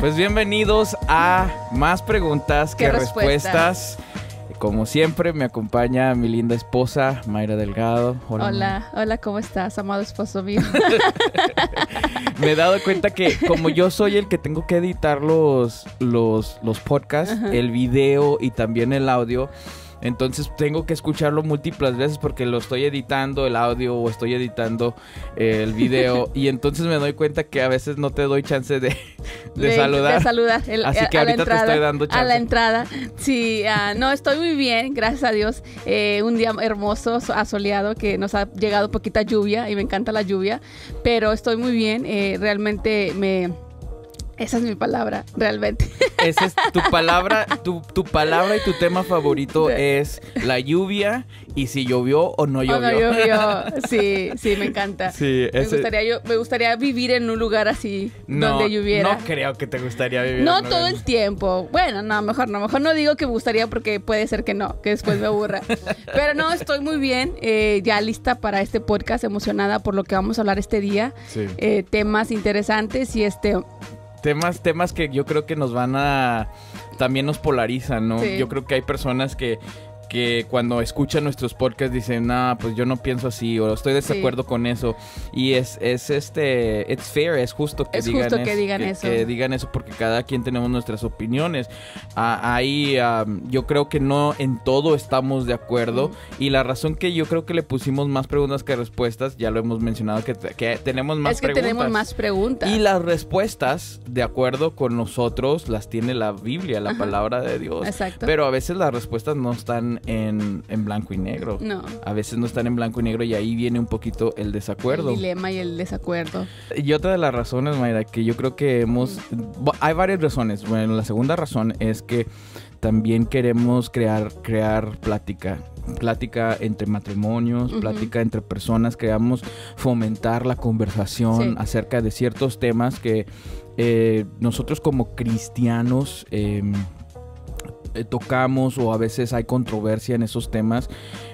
Pues bienvenidos a más preguntas que respuestas. Como siempre, me acompaña mi linda esposa, Mayra Delgado. Hola, hola, ¿cómo estás, amado esposo mío? me he dado cuenta que como yo soy el que tengo que editar los, los, los podcasts, el video y también el audio, entonces tengo que escucharlo múltiples veces porque lo estoy editando el audio o estoy editando eh, el video. y entonces me doy cuenta que a veces no te doy chance de, saludar. De Así que ahorita te estoy dando chance. A la entrada. Sí, ah, no, estoy muy bien, gracias a Dios. Eh, un día hermoso, asoleado, que nos ha llegado poquita lluvia y me encanta la lluvia. Pero estoy muy bien. Eh, realmente me esa es mi palabra, realmente. Esa es tu palabra, tu, palabra y tu tema favorito es la lluvia y si llovió o no llovió. no llovió, sí, sí, me encanta. Sí, me, gustaría, yo, me gustaría vivir en un lugar así donde lloviera. No creo que te gustaría vivir. No todo el tiempo. Bueno, no, mejor no, mejor no digo que me gustaría porque puede ser que no, que después me aburra. Pero no, estoy muy bien, eh, ya lista para este podcast, emocionada por lo que vamos a hablar este día. Eh, temas interesantes y este temas, temas que yo creo que nos van a también nos polarizan, ¿no? Yo creo que hay personas que que cuando escuchan nuestros podcasts dicen, ah, pues yo no pienso así o estoy de desacuerdo con eso. Y es, es este, it's fair, es justo que, digan, eso, que digan eso. digan eso porque cada quien tenemos nuestras opiniones. Ah, ahí yo creo que no en todo estamos de acuerdo y la razón que yo creo que le pusimos más preguntas que respuestas, ya lo hemos mencionado, que, tenemos más es que Tenemos más preguntas. Y las respuestas, de acuerdo con nosotros, las tiene la Biblia, la palabra de Dios. Exacto. Pero a veces las respuestas no están en, blanco y negro. No. A veces no están en blanco y negro y ahí viene un poquito el desacuerdo. El dilema y el desacuerdo. Y otra de las razones, Mayra, que yo creo que hemos... Hay varias razones. Bueno, la segunda razón es que también queremos crear, crear plática. Plática entre matrimonios, plática entre personas, queremos fomentar la conversación acerca de ciertos temas que eh, nosotros como cristianos... Eh, eh, tocamos o a veces hay controversia en esos temas.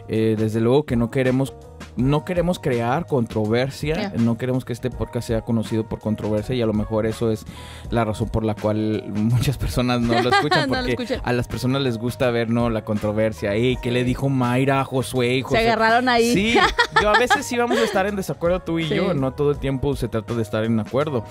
Eh, desde luego que no queremos no queremos crear controversia, no queremos que este podcast sea conocido por controversia y a lo mejor eso es la razón por la cual muchas personas no lo escuchan porque a las personas les gusta ver no la controversia, ¿qué le dijo Mayra a Josué? José? Se agarraron ahí. Sí, yo a veces sí vamos a estar en desacuerdo tú y yo, no todo el tiempo se trata de estar en acuerdo,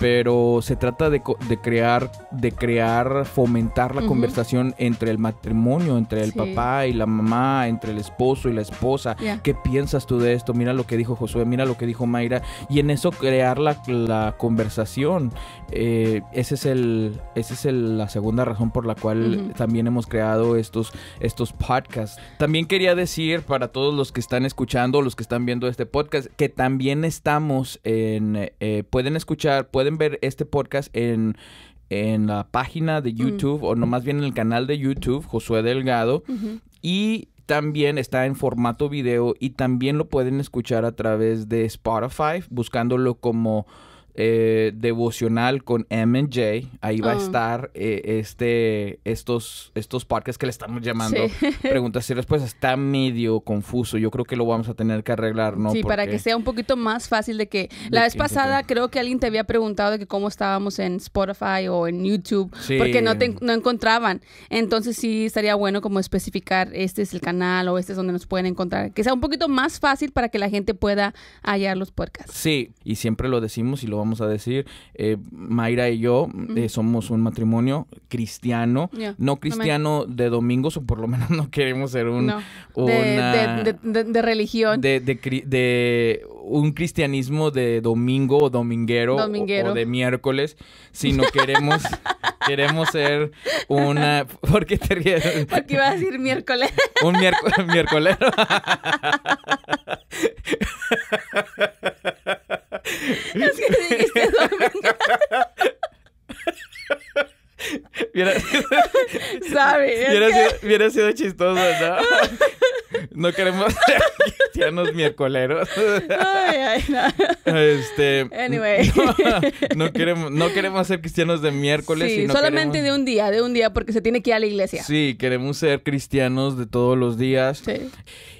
pero se trata de, de crear de crear fomentar la conversación entre el matrimonio, entre el papá y la mamá, entre el esposo y la esposa, qué piensas de esto? Mira lo que dijo Josué, mira lo que dijo Mayra. Y en eso crear la, conversación. Eh, ese es el, esa es la segunda razón por la cual también hemos creado estos, estos podcasts. También quería decir para todos los que están escuchando, los que están viendo este podcast, que también estamos en, eh, pueden escuchar, pueden ver este podcast en en la página de mm. YouTube, o no más bien en el canal de YouTube, Josué Delgado. Y también está en formato video y también lo pueden escuchar a través de Spotify buscándolo como eh, devocional con MJ. Ahí va a ah. estar eh, este, estos, estos parques que le estamos llamando preguntas y respuestas. Está medio confuso. Yo creo que lo vamos a tener que arreglar, ¿no? Sí, para que sea un poquito más fácil de que. La vez pasada creo que alguien te había preguntado de que cómo estábamos en Spotify o en YouTube. Porque no, te, no encontraban. Entonces sí estaría bueno como especificar este es el canal o este es donde nos pueden encontrar. Que sea un poquito más fácil para que la gente pueda hallar los podcasts. Sí, y siempre lo decimos y lo vamos a decir. Eh, Mayra y yo eh, somos un matrimonio cristiano, no cristiano de domingos, o por lo menos no queremos ser un... de, religión. de un cristianismo de domingo o dominguero, O, de miércoles, sino queremos queremos ser una ¿por qué te ríes? Porque iba a decir miércoles. un miércoles miércoles. Es que dijiste Hubiera sido, sido chistoso, ¿no? No queremos ser cristianos miércoleros. Ay, ay, no. Este. Anyway. No, queremos, no queremos ser cristianos de miércoles. Sí, solamente de un día, de un día, porque se tiene que ir a la iglesia. Sí, queremos ser cristianos de todos los días. Sí.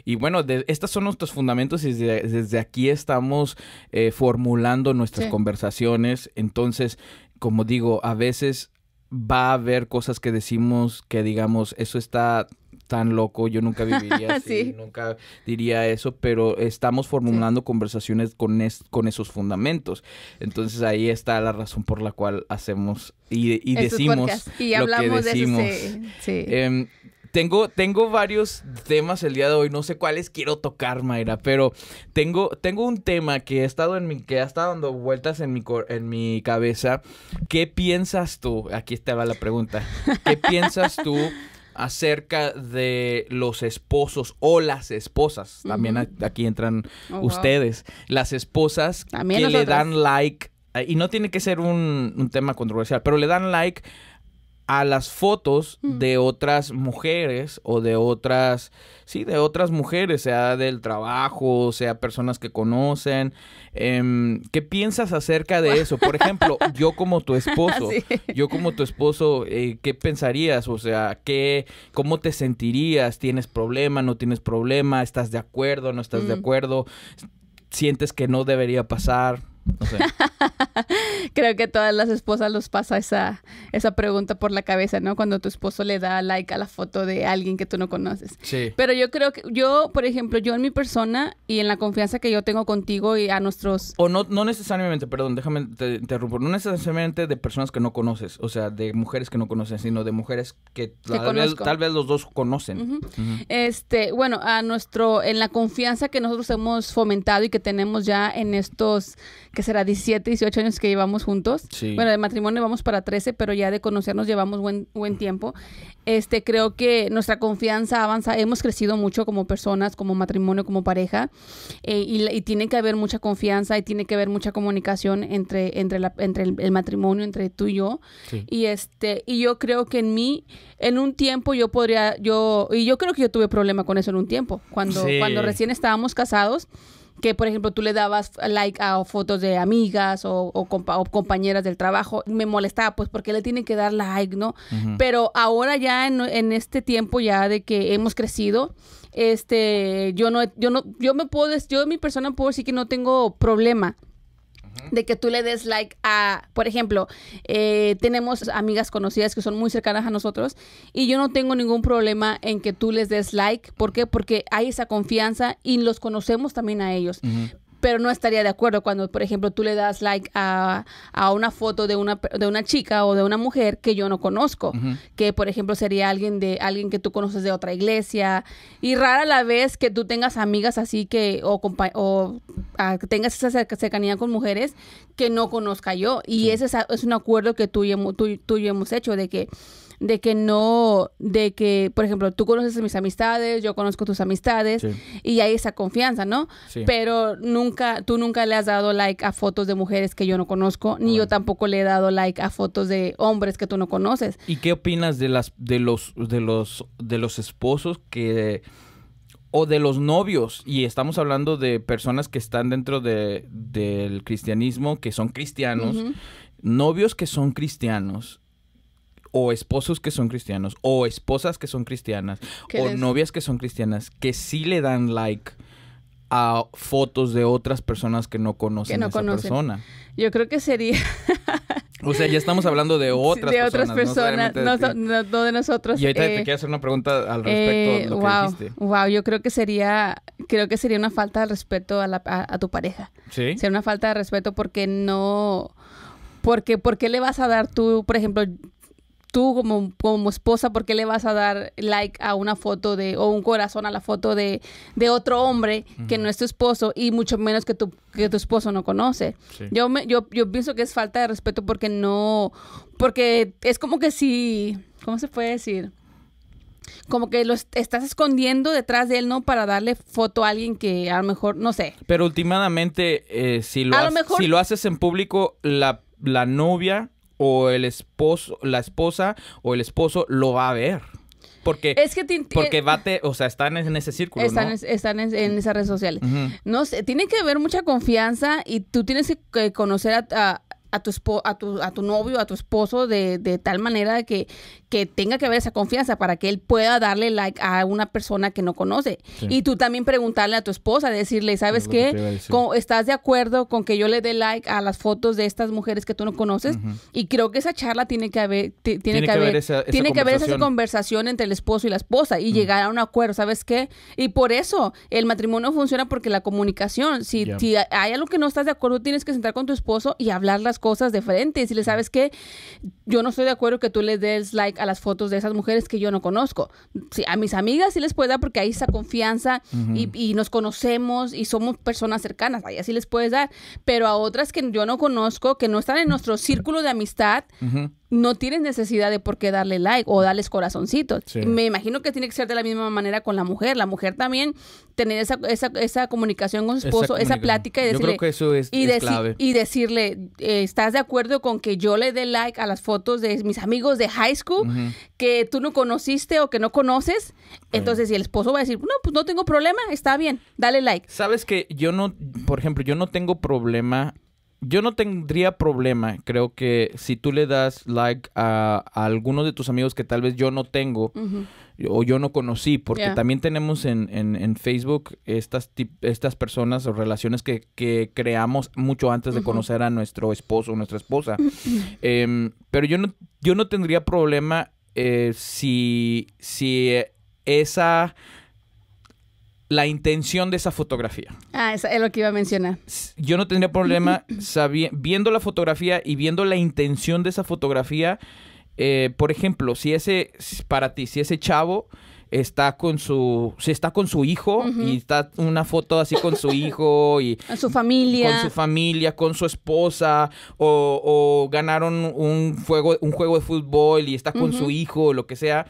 Y bueno, de, estos son nuestros fundamentos y desde, aquí estamos eh, formulando nuestras conversaciones. Entonces, como digo, a veces va a haber cosas que decimos que digamos, eso está tan loco, yo nunca viviría así, nunca diría eso, pero estamos formulando conversaciones con, con esos fundamentos. Entonces ahí está la razón por la cual hacemos y, decimos y lo decimos. Em, tengo, tengo varios temas el día de hoy, no sé cuáles quiero tocar, Mayra, pero tengo, tengo un tema que he estado en mi, que ha estado dando vueltas en mi, en mi cabeza. ¿Qué piensas tú? Aquí estaba la pregunta. ¿Qué piensas tú acerca de los esposos o las esposas. También aquí entran oh, ustedes. Las esposas que le dan like. Eh, y no tiene que ser un, un tema controversial, pero le dan like a las fotos de otras mujeres o de otras, sí, de otras mujeres, sea del trabajo, sea personas que conocen. Em, ¿Qué piensas acerca de eso? Por ejemplo, yo como tu esposo, yo como tu esposo, eh, ¿qué pensarías? O sea, ¿qué, ¿cómo te sentirías? ¿Tienes problema? ¿No tienes problema? ¿Estás de acuerdo? ¿No estás de acuerdo? ¿Sientes que no debería pasar? Creo que todas las esposas los pasa esa, esa pregunta por la cabeza, ¿no? Cuando tu esposo le da like a la foto de alguien que tú no conoces. Sí. Pero yo creo que yo, por ejemplo, yo en mi persona y en la confianza que yo tengo contigo y a nuestros... O no, no necesariamente, perdón, déjame te interrumpo, no necesariamente de personas que no conoces, o sea, de mujeres que no conoces, sino de mujeres que, tal, vez, los dos conocen. Este, bueno, a nuestro, en la confianza que nosotros hemos fomentado y que tenemos ya en estos que será 17, 18 años que llevamos juntos. Bueno, de matrimonio vamos para 13, pero ya de conocernos llevamos buen, buen tiempo. Este, creo que nuestra confianza avanza, hemos crecido mucho como personas, como matrimonio, como pareja, eh, y, tiene que haber mucha confianza y tiene que haber mucha comunicación entre, entre, la, entre el, matrimonio, entre tú y yo. Y este, y yo creo que en mí, en un tiempo yo podría, yo, y yo creo que yo tuve problema con eso en un tiempo, cuando, cuando recién estábamos casados que por ejemplo tú le dabas like a fotos de amigas o, compañeras del trabajo, me molestaba, pues porque le tienen que dar like, ¿no? Pero ahora ya en, este tiempo ya de que hemos crecido, este, yo no, yo no, yo me puedo, yo mi persona puedo decir que no tengo problema de que tú le des like a, por ejemplo, eh, tenemos amigas conocidas que son muy cercanas a nosotros y yo no tengo ningún problema en que tú les des like. ¿Por qué? Porque hay esa confianza y los conocemos también a ellos pero no estaría de acuerdo cuando, por ejemplo, tú le das like a, una foto de una, de una chica o de una mujer que yo no conozco, que por ejemplo sería alguien de alguien que tú conoces de otra iglesia y rara la vez que tú tengas amigas así que o, o ah, tengas esa cercanía con mujeres que no conozca yo y ese es, un acuerdo que tú tú y yo hemos hecho de que de que no, de que, por ejemplo, tú conoces mis amistades, yo conozco tus amistades y hay esa confianza, ¿no? Pero nunca, tú nunca le has dado like a fotos de mujeres que yo no conozco, ni yo tampoco le he dado like a fotos de hombres que tú no conoces. ¿Y qué opinas de las, de los, de los, de los esposos que o de los novios, y estamos hablando de personas que están dentro de, del cristianismo, que son cristianos, novios que son cristianos o esposos que son cristianos, o esposas que son cristianas, o novias que son cristianas, que sí le dan like a fotos de otras personas que no conocen a esa persona. Yo creo que sería... O sea, ya estamos hablando de otras de Otras personas no, de, nosotros. Y ahorita te eh, quiero hacer una pregunta al respecto eh, de lo que dijiste. Wow, yo creo que sería, creo que sería una falta de respeto a, tu pareja. Sí. Sería una falta de respeto porque no, porque, ¿por qué le vas a dar tú, por ejemplo, tú como, como esposa, ¿por qué le vas a dar like a una foto de, o un corazón a la foto de, otro hombre que no es tu esposo y mucho menos que tu, que tu esposo no conoce? Yo, yo, pienso que es falta de respeto porque no, porque es como que si, ¿cómo se puede decir? como que lo estás escondiendo detrás de él, ¿no? Para darle foto a alguien que a lo mejor, no sé. Pero últimamente, eh, si, lo, haces en público, la, la novia o el esposo, la esposa o el esposo lo va a ver. Porque, es que porque bate eh, o sea, están en ese círculo. Están, están en, en, esas redes sociales. No sé, tiene que haber mucha confianza y tú tienes que conocer a a tu, a tu, a tu novio, a tu esposo de, tal manera que, que tenga que haber esa confianza para que él pueda darle like a una persona que no conoce. Y tú también preguntarle a tu esposa, decirle, ¿sabes qué? ¿Estás de acuerdo con que yo le dé like a las fotos de estas mujeres que tú no conoces? Y creo que esa charla tiene que haber, tiene, que, haber, esa, tiene que haber esa conversación entre el esposo y la esposa y llegar a un acuerdo, ¿sabes qué? Y por eso el matrimonio funciona porque la comunicación, si, si hay algo que no estás de acuerdo, tienes que sentar con tu esposo y hablar las cosas de frente y le ¿sabes que Yo no estoy de acuerdo que tú le des like a las fotos de esas mujeres que yo no conozco. a mis amigas sí les puedo dar porque hay esa confianza y, nos conocemos y somos personas cercanas, ahí así les puedes dar. Pero a otras que yo no conozco, que no están en nuestro círculo de amistad, no tienes necesidad de por qué darle like o darles corazoncitos. Me imagino que tiene que ser de la misma manera con la mujer. La mujer también tener esa, esa, esa comunicación con su esposo, esa, plática y decirle... que eso es, y, decirle, eh, ¿estás de acuerdo con que yo le dé like a las fotos de mis amigos de high school que tú no conociste o que no conoces? Entonces, si el esposo va a decir, no, pues no tengo problema, está bien, dale like. Sabes que yo no, por ejemplo, yo no tengo problema yo no tendría problema, creo que si tú le das like a, algunos de tus amigos que tal vez yo no tengo o yo no conocí, porque también tenemos en, Facebook estas, estas personas o relaciones que, creamos mucho antes de conocer a nuestro esposo o nuestra esposa. Em, pero yo no, yo no tendría problema eh, si, si esa la intención de esa fotografía. Ah, eso es lo que iba a mencionar. Yo no tendría problema viendo la fotografía y viendo la intención de esa fotografía. Eh, por ejemplo, si ese, para ti, si ese chavo está con su si está con su hijo y está una foto así con su hijo y con su familia con su familia con su esposa o, ganaron un juego un juego de fútbol y está con su hijo o lo que sea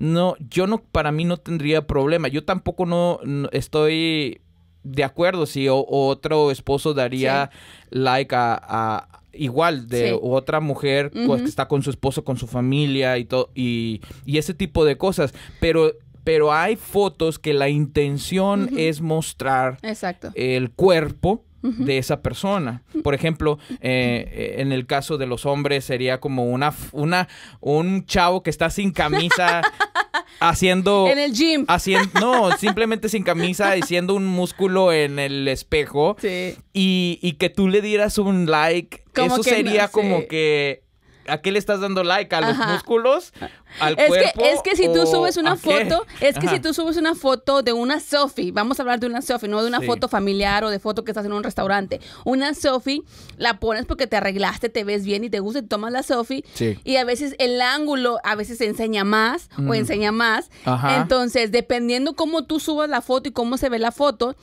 no, yo no, para mí no tendría problema. Yo tampoco no, estoy de acuerdo si otro esposo daría like a, igual de otra mujer pues, que está con su esposo, con su familia y todo y, ese tipo de cosas, pero pero hay fotos que la intención es mostrar el cuerpo de esa persona. Por ejemplo, eh, en el caso de los hombres sería como una, una un chavo que está sin camisa haciendo en el gym. Haciendo no, simplemente sin camisa haciendo un músculo en el espejo y, y que tú le dieras un like, eso sería como que ¿a qué le estás dando like? ¿A los músculos? ¿Al es Que, es que si tú subes una foto, es que si tú subes una foto de una selfie, vamos a hablar de una selfie, no de una foto familiar o de foto que estás en un restaurante. Una selfie la pones porque te arreglaste, te ves bien y te gusta y tomas la selfie. Y a veces el ángulo a veces enseña más o enseña más. Entonces, dependiendo cómo tú subas la foto y cómo se ve la foto,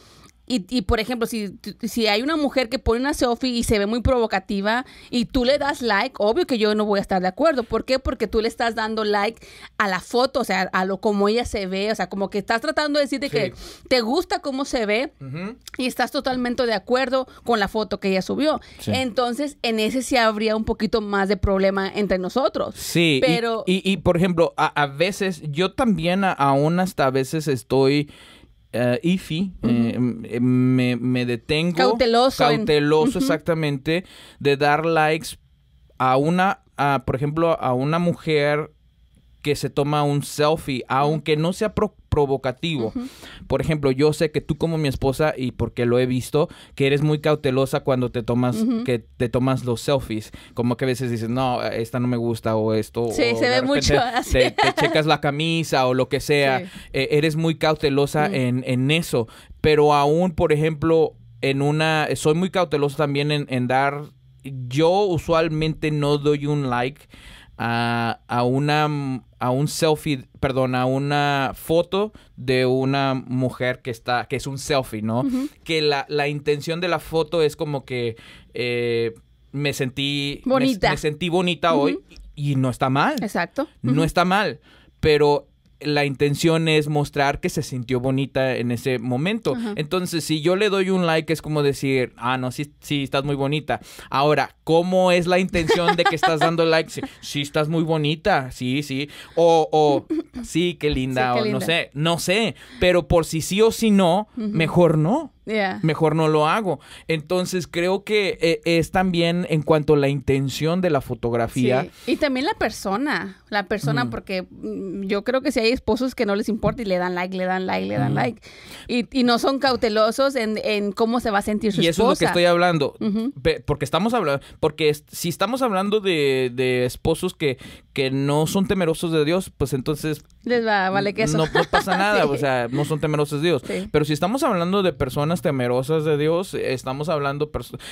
y, por ejemplo, si, si hay una mujer que pone una selfie y se ve muy provocativa y tú le das like, obvio que yo no voy a estar de acuerdo. ¿Por qué? Porque tú le estás dando like a la foto, o sea, a lo como ella se ve, o sea, como que estás tratando de decirte que te gusta cómo se ve y estás totalmente de acuerdo con la foto que ella subió. Entonces, en ese sí habría un poquito más de problema entre nosotros. Sí. Pero... Y, por ejemplo, a, veces, yo también aún hasta a veces estoy... Eh, eh, em, em, me, me, detengo. Cauteloso. Cauteloso, exactamente, de dar likes a una, a, por ejemplo, a una mujer que se toma un selfie, aunque no sea pro provocativo. Por ejemplo, yo sé que tú como mi esposa, y porque lo he visto, que eres muy cautelosa cuando te tomas, que te tomas los selfies. Como que a veces dices, no, esta no me gusta o esto. Sí, se ve mucho. Así. Te, checas la camisa o lo que sea. E, eres muy cautelosa en, eso. Pero aún, por ejemplo, en una... Soy muy cautelosa también en, dar... Yo usualmente no doy un like a, a una a un selfie, perdón, a una foto de una mujer que está, que es un selfie, ¿no? Que la, la, intención de la foto es como que eh, me sentí bonita. Me, sentí bonita hoy y, no está mal. Exacto. No está mal. Pero la intención es mostrar que se sintió bonita en ese momento. Entonces, si yo le doy un like, es como decir, ah, no, sí, sí, estás muy bonita. Ahora, ¿cómo es la intención de que estás dando like? Sí, estás muy bonita, sí, sí. O, o sí, qué linda, o no sé, no sé. Pero por si sí o si no, mejor no. Mejor no lo hago. Entonces creo que eh, es también en cuanto a la intención de la fotografía. Y también la persona, la persona, porque mm, yo creo que si hay esposos que no les importa y le dan like, le dan like, le dan like. Y, no son cautelosos en, en, cómo se va a sentir su y esposa. Y eso es lo que estoy hablando. Porque estamos hablando, porque si estamos hablando de, esposos que, que no son temerosos de Dios, pues entonces... Les va, vale que No, pasa nada, o sea, no son temerosos de Dios. Pero si estamos hablando de personas temerosas de Dios, estamos hablando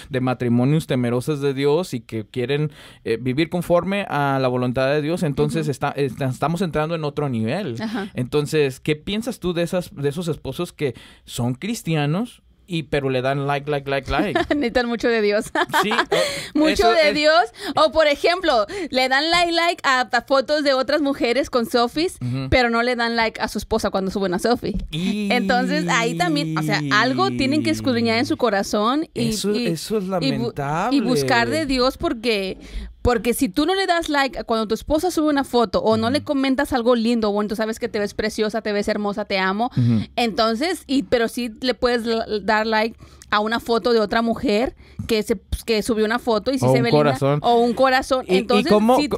de matrimonios temerosos de Dios y que quieren eh, vivir conforme a la voluntad de Dios, entonces está, estamos entrando en otro nivel. Entonces, ¿qué piensas tú de, esas, de esos esposos que son cristianos? y pero le dan like, like, like, like. Necesitan mucho de Dios. sí. mucho de Dios. O por ejemplo, le dan like, like a, fotos de otras mujeres con selfies, pero no le dan like a su esposa cuando suben a selfie. Entonces ahí también, o sea, algo tienen que escudriñar en su corazón. Y, eso, es lamentable. y buscar de Dios porque, porque si tú no le das like cuando tu esposa sube una foto o no le comentas algo lindo, bueno, tú sabes que te ves preciosa, te ves hermosa, te amo, entonces, y, pero sí le puedes dar like a una foto de otra mujer que se pues, que subió una foto y sí se ve corazón. o un corazón. Entonces, si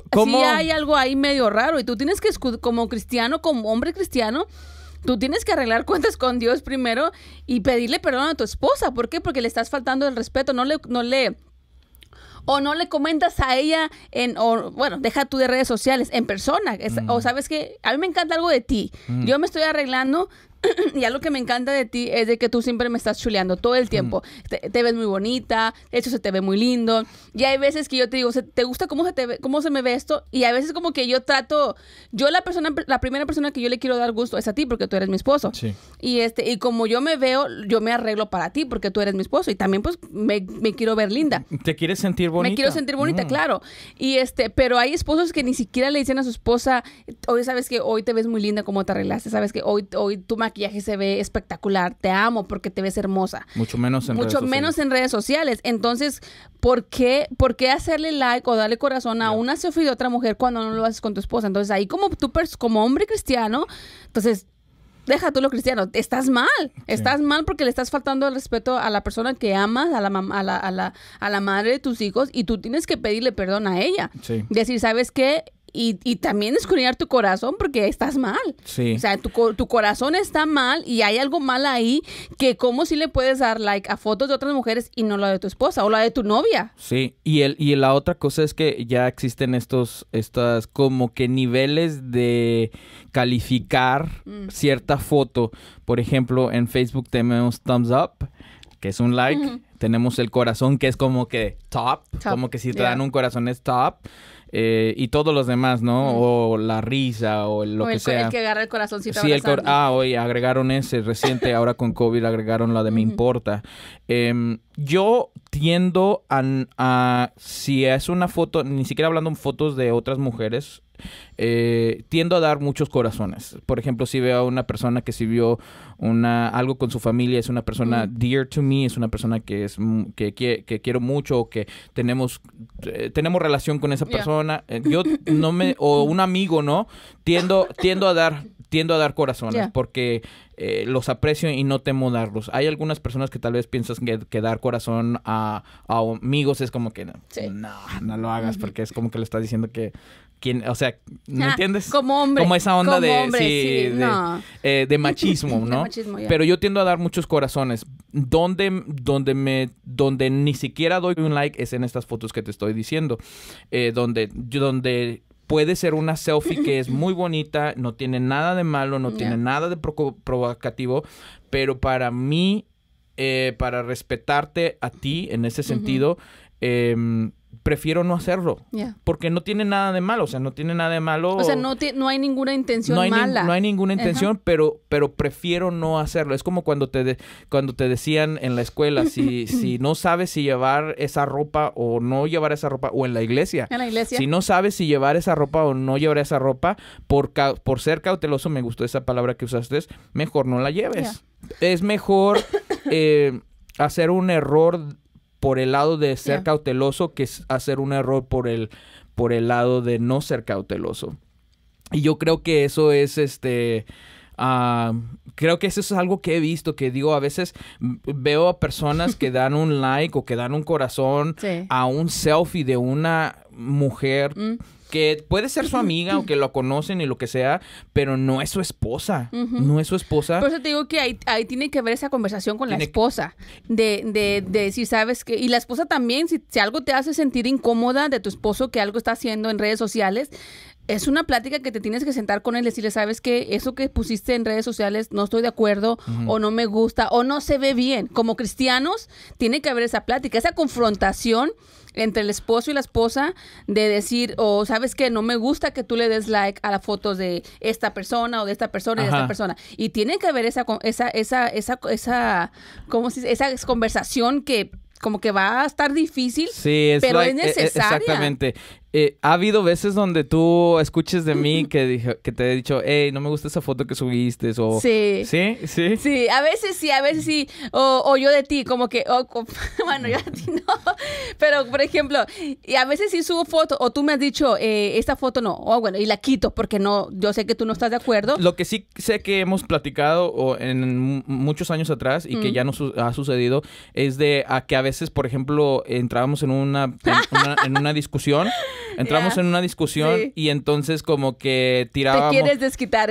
hay algo ahí medio raro y tú tienes que como cristiano, como hombre cristiano, tú tienes que arreglar cuentas con Dios primero y pedirle perdón a tu esposa, ¿por qué? Porque le estás faltando el respeto, no le no le o no le comentas a ella en, o bueno, deja tú de redes sociales, en persona. Mm. O sabes que a mí me encanta algo de ti. Mm. Yo me estoy arreglando, y algo que me encanta de ti es de que tú siempre me estás chuleando todo el tiempo. Mm. Te, ves muy bonita, de hecho se te ve muy lindo. Y hay veces que yo te digo, ¿te gusta cómo se, te ve, cómo se me ve esto? Y a veces como que yo trato, yo la persona, la primera persona que yo le quiero dar gusto es a ti porque tú eres mi esposo. Sí. Y, este, y como yo me veo, yo me arreglo para ti porque tú eres mi esposo. Y también pues me, quiero ver linda. ¿Te quieres sentir bonita? Me quiero sentir bonita, mm. claro. Y este, pero hay esposos que ni siquiera le dicen a su esposa, hoy sabes que hoy te ves muy linda, Como te arreglaste, sabes que hoy, hoy tú me maquillaje se ve espectacular, te amo porque te ves hermosa. Mucho menos en Mucho redes menos en redes sociales. Entonces, ¿por qué, ¿por qué hacerle like o darle corazón a una sofía de otra mujer cuando no lo haces con tu esposa? Entonces, ahí como tú, como hombre cristiano, entonces deja tú lo cristiano, estás mal, estás mal porque le estás faltando el respeto a la persona que amas, a la, a la, a la, a la madre de tus hijos y tú tienes que pedirle perdón a ella. Decir, ¿sabes qué? y, también escudriñar tu corazón porque estás mal. Sí. O sea, tu, tu, corazón está mal y hay algo mal ahí que cómo si le puedes dar like a fotos de otras mujeres y no la de tu esposa o la de tu novia. Sí, y, el, y la otra cosa es que ya existen estos, estas como que niveles de calificar mm. cierta foto. Por ejemplo, en Facebook tenemos thumbs up, que es un like. Tenemos el corazón, que es como que top, como que si te dan un corazón es top. Eh, y todos los demás, ¿no? O la risa o lo que el, sea. El que agarra el corazoncito. Sí, el ah, oye, agregaron ese reciente, ahora con COVID agregaron la de me importa. Em, yo tiendo a, a, si es una foto, ni siquiera hablando en fotos de otras mujeres, eh, tiendo a dar muchos corazones. Por ejemplo, si veo a una persona que si vio una, algo con su familia, es una persona dear to me, es una persona que, es, mm, que, quiero mucho, o que tenemos, eh, tenemos relación con esa persona. Eh, yo no me, o un amigo, ¿no? Tiendo, a dar a dar corazones porque los aprecio y no temo darlos. Hay algunas personas que tal vez piensas que, dar corazón a, amigos es como que no, no, lo hagas porque es como que le estás diciendo que o sea, ¿me ah, entiendes? Como Como esa onda de, machismo, ¿no? Pero yo tiendo a dar muchos corazones. Donde, donde, me, donde ni siquiera doy un like es en estas fotos que te estoy diciendo. Eh, donde, donde puede ser una selfie que es muy bonita, no tiene nada de malo, no tiene nada de provocativo, pero para mí, eh, para respetarte a ti en ese sentido, em, prefiero no hacerlo. Porque no tiene nada de malo, o sea, no tiene nada de malo. O sea, no, no hay ninguna intención no hay mala. no hay ninguna intención, pero pero prefiero no hacerlo. Es como cuando te cuando te decían en la escuela si si no sabes si llevar esa ropa o no llevar esa ropa o en la iglesia. En la iglesia. Si no sabes si llevar esa ropa o no llevar esa ropa por por ser cauteloso, me gustó esa palabra que usaste, mejor no la lleves. Es mejor eh, hacer un error por el lado de ser cauteloso que es hacer un error por el, por el lado de no ser cauteloso. Y yo creo que eso es este... Ah, creo que eso es algo que he visto, que digo, a veces veo a personas que dan un like o que dan un corazón a un selfie de una mujer. Mm que puede ser su amiga o que lo conocen y lo que sea, pero no es su esposa. No es su esposa. Por eso te digo que ahí, ahí tiene que haber esa conversación con la esposa. De, de, de sabes que. Y la esposa también, si, algo te hace sentir incómoda de tu esposo que algo está haciendo en redes sociales, es una plática que te tienes que sentar con él y decirle, sabes que eso que pusiste en redes sociales no estoy de acuerdo o no me gusta o no se ve bien. Como cristianos, tiene que haber esa plática, esa confrontación entre el esposo y la esposa de decir, o sabes que no me gusta que tú le des like a las fotos de esta persona o de esta persona y de esta persona. Y tiene que haber esa, esa, esa, esa, esa, Esa conversación que como que va a estar difícil, pero es e, e, necesaria. Exactamente. Eh, ha habido veces donde tú escuches de mí que, te he dicho, hey, no me gusta esa foto que subiste, o... Sí. ¿Sí? ¿Sí? Sí, a veces sí, a veces sí, o, yo de ti, como que, bueno, yo de ti no, pero por ejemplo, y a veces sí subo foto o tú me has dicho, eh, esta foto no, bueno, y la quito, porque no, yo sé que tú no estás de acuerdo. Lo que sí sé que hemos platicado en muchos años atrás y que mm. ya no ha sucedido es de a que a veces, por ejemplo, entrábamos en, una, en una discusión Entramos en una discusión y entonces como que tirábamos...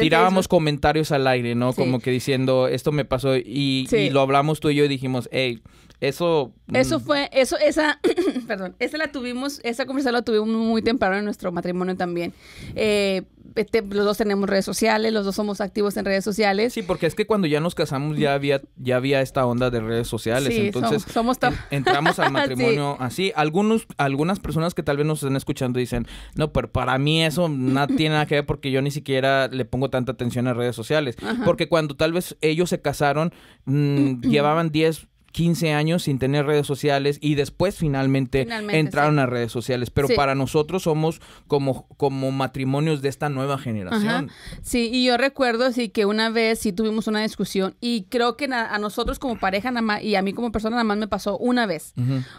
Tirábamos comentarios al aire, ¿no? Como que diciendo, esto me pasó y, y lo hablamos tú y yo y dijimos, hey, eso... Mm, eso fue, eso, esa, perdón, esa la tuvimos, esa conversación la tuvimos muy temprano en nuestro matrimonio también. Eh, este, los dos tenemos redes sociales, los dos somos activos en redes sociales. Sí, porque es que cuando ya nos casamos ya había, ya había esta onda de redes sociales. Entonces somos, somos entramos al matrimonio así. Algunos, algunas personas que tal vez nos estén escuchando dicen, no, pero para mí eso no tiene nada que ver porque yo ni siquiera le pongo tanta atención a redes sociales. Porque cuando tal vez ellos se casaron, mm, llevaban 10 15 años sin tener redes sociales y después finalmente, entraron a redes sociales. Pero para nosotros somos como, como matrimonios de esta nueva generación. Sí, y yo recuerdo sí, que una vez sí tuvimos una discusión y creo que a nosotros como pareja nada más, y a mí como persona nada más me pasó una vez.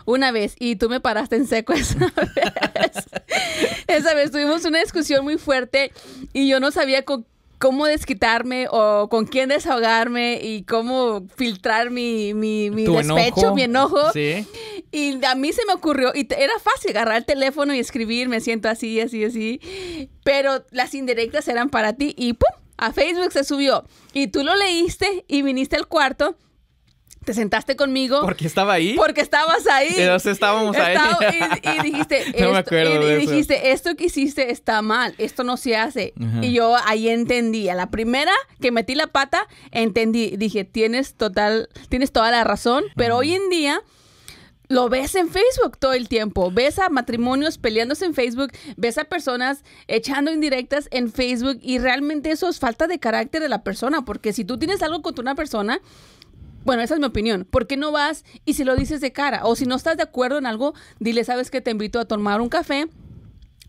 Una vez. Y tú me paraste en seco esa vez. esa vez tuvimos una discusión muy fuerte y yo no sabía con cómo desquitarme o con quién desahogarme y cómo filtrar mi, mi, mi despecho, mi enojo. Y a mí se me ocurrió, y era fácil agarrar el teléfono y escribir, me siento así, así, así, pero las indirectas eran para ti y ¡pum! A Facebook se subió. Y tú lo leíste y viniste al cuarto te sentaste conmigo. Porque estaba ahí. Porque estabas ahí. Entonces estábamos ahí. Y, dijiste, no esto, me acuerdo y dijiste esto que hiciste está mal, esto no se hace. Y yo ahí entendí. A la primera que metí la pata, entendí. Dije, tienes total, tienes toda la razón. Pero hoy en día lo ves en Facebook todo el tiempo. Ves a matrimonios peleándose en Facebook, ves a personas echando indirectas en Facebook y realmente eso es falta de carácter de la persona, porque si tú tienes algo contra una persona, bueno, esa es mi opinión. ¿Por qué no vas y si lo dices de cara? O si no estás de acuerdo en algo, dile, sabes que te invito a tomar un café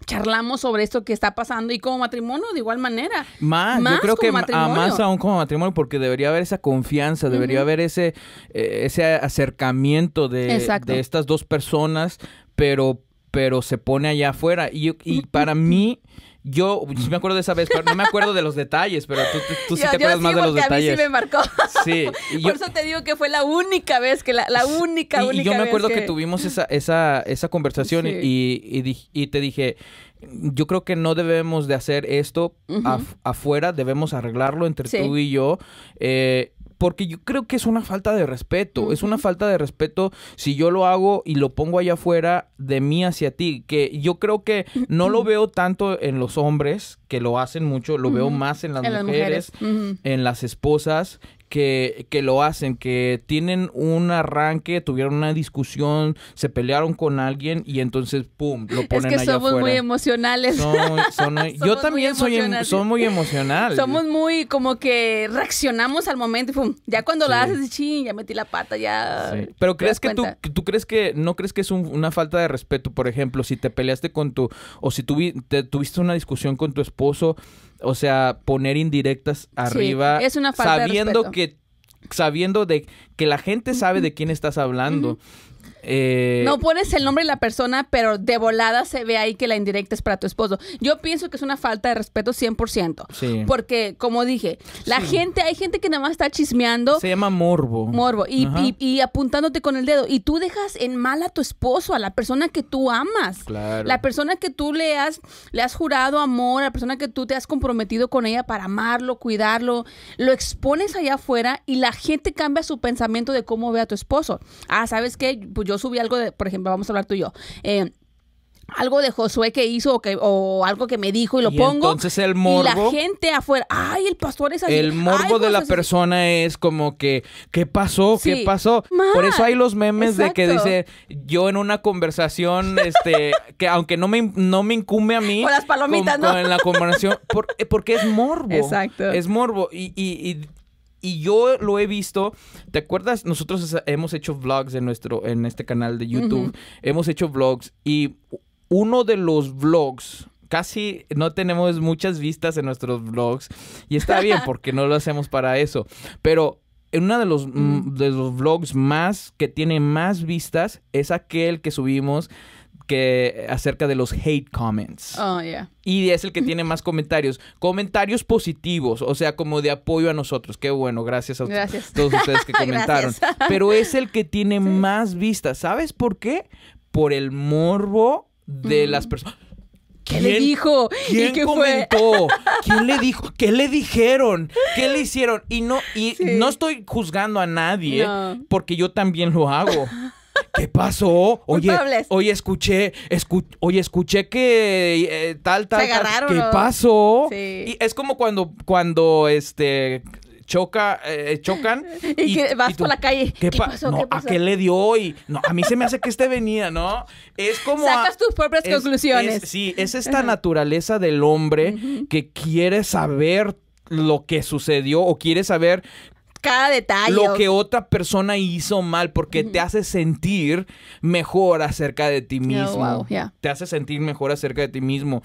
charlamos sobre esto que está pasando y como matrimonio de igual manera. Más, más yo creo que más aún como matrimonio porque debería haber esa confianza, debería haber ese, eh, ese acercamiento de, de, estas dos personas, pero pero se pone allá afuera. Y, y para mí, yo me acuerdo de esa vez, pero no me acuerdo de los detalles, pero tú, tú, sí te acuerdas más de los detalles. sí me marcó. Por eso te digo que fue la única vez que la, la única, vez. Y yo me acuerdo que... tuvimos esa, esa, esa conversación y, y, te dije, yo creo que no debemos de hacer esto afuera, debemos arreglarlo entre tú y yo. Eh, porque yo creo que es una falta de respeto. Es una falta de respeto si yo lo hago y lo pongo allá afuera de mí hacia ti. Que yo creo que no lo veo tanto en los hombres, que lo hacen mucho, lo veo más en las mujeres, en las esposas, que, que lo hacen, que tienen un arranque, tuvieron una discusión, se pelearon con alguien y entonces, ¡pum!, lo ponen allá Es que somos muy emocionales. yo también soy, em, muy emocional. Somos muy como que reaccionamos al momento y ¡pum! Ya cuando la haces, ya metí la pata, ya... Pero crees que tú, tú crees que, no crees que es una falta de respeto, por ejemplo, si te peleaste con tu, o si tuviste una discusión con tu esposo, o sea, poner indirectas arriba es una sabiendo que sabiendo de que la gente sabe de quién estás hablando. Eh, no pones el nombre de la persona, pero de volada se ve ahí que la indirecta es para tu esposo. Yo pienso que es una falta de respeto 100%. Porque, como dije, la gente, hay gente que nada más está chismeando. Se llama morbo. Morbo. Y, apuntándote con el dedo. Y tú dejas en mal a tu esposo, a la persona que tú amas. La persona que tú le has, le has jurado amor, a la persona que tú te has comprometido con ella para amarlo, cuidarlo. Lo expones allá afuera y la gente cambia su pensamiento de cómo ve a tu esposo. Ah, ¿sabes qué? Pues subí algo de, por ejemplo, vamos a hablar tú y yo. Eh, algo de Josué que hizo o, algo que me dijo y lo pongo. Entonces el morbo. Y la gente afuera, ay, el pastor es así. El morbo pues de la persona es como que, ¿qué pasó? ¿Qué pasó? Por eso hay los memes de que dice, yo en una conversación, este, que aunque no me, no me incumbe a mí. O las palomitas, la conversación, eh, porque es morbo. Exacto. Es morbo. y, y yo lo he visto, ¿te acuerdas? Nosotros hemos hecho vlogs en, nuestro, en este canal de YouTube, hemos hecho vlogs y uno de los vlogs casi no tenemos muchas vistas en nuestros vlogs y está bien porque no lo hacemos para eso, pero en uno de los, mm. Mm, de los vlogs más que tiene más vistas es aquel que subimos que eh, acerca de los hate comments. Oh, y es el que tiene más comentarios. Comentarios positivos, o sea, como de apoyo a nosotros. Qué bueno, gracias a todos ustedes que comentaron. Pero es el que tiene más vistas. ¿Sabes por qué? Por el morbo de mm. las personas. ¿Qué le dijo? ¿Quién comentó? ¿Quién le dijo? ¿Qué le dijeron? ¿Qué le hicieron? Y no, y no estoy juzgando a nadie, porque yo también lo hago. ¿Qué pasó? Oye, hoy escuché, escu hoy escuché que eh, tal, tal, ¿Qué pasó? Sí. Y es como cuando, cuando este choca, eh, chocan. Y, vas por la calle. ¿Qué, pasó? ¿Qué, ¿A qué le dio hoy? No, a mí se me hace que este venía, ¿no? Es como. Sacas tus propias conclusiones. sí, es esta naturaleza del hombre que quiere saber lo que sucedió o quiere saber cada detalle. Lo que otra persona hizo mal porque te hace sentir mejor acerca de ti oh, mismo. Te hace sentir mejor acerca de ti mismo.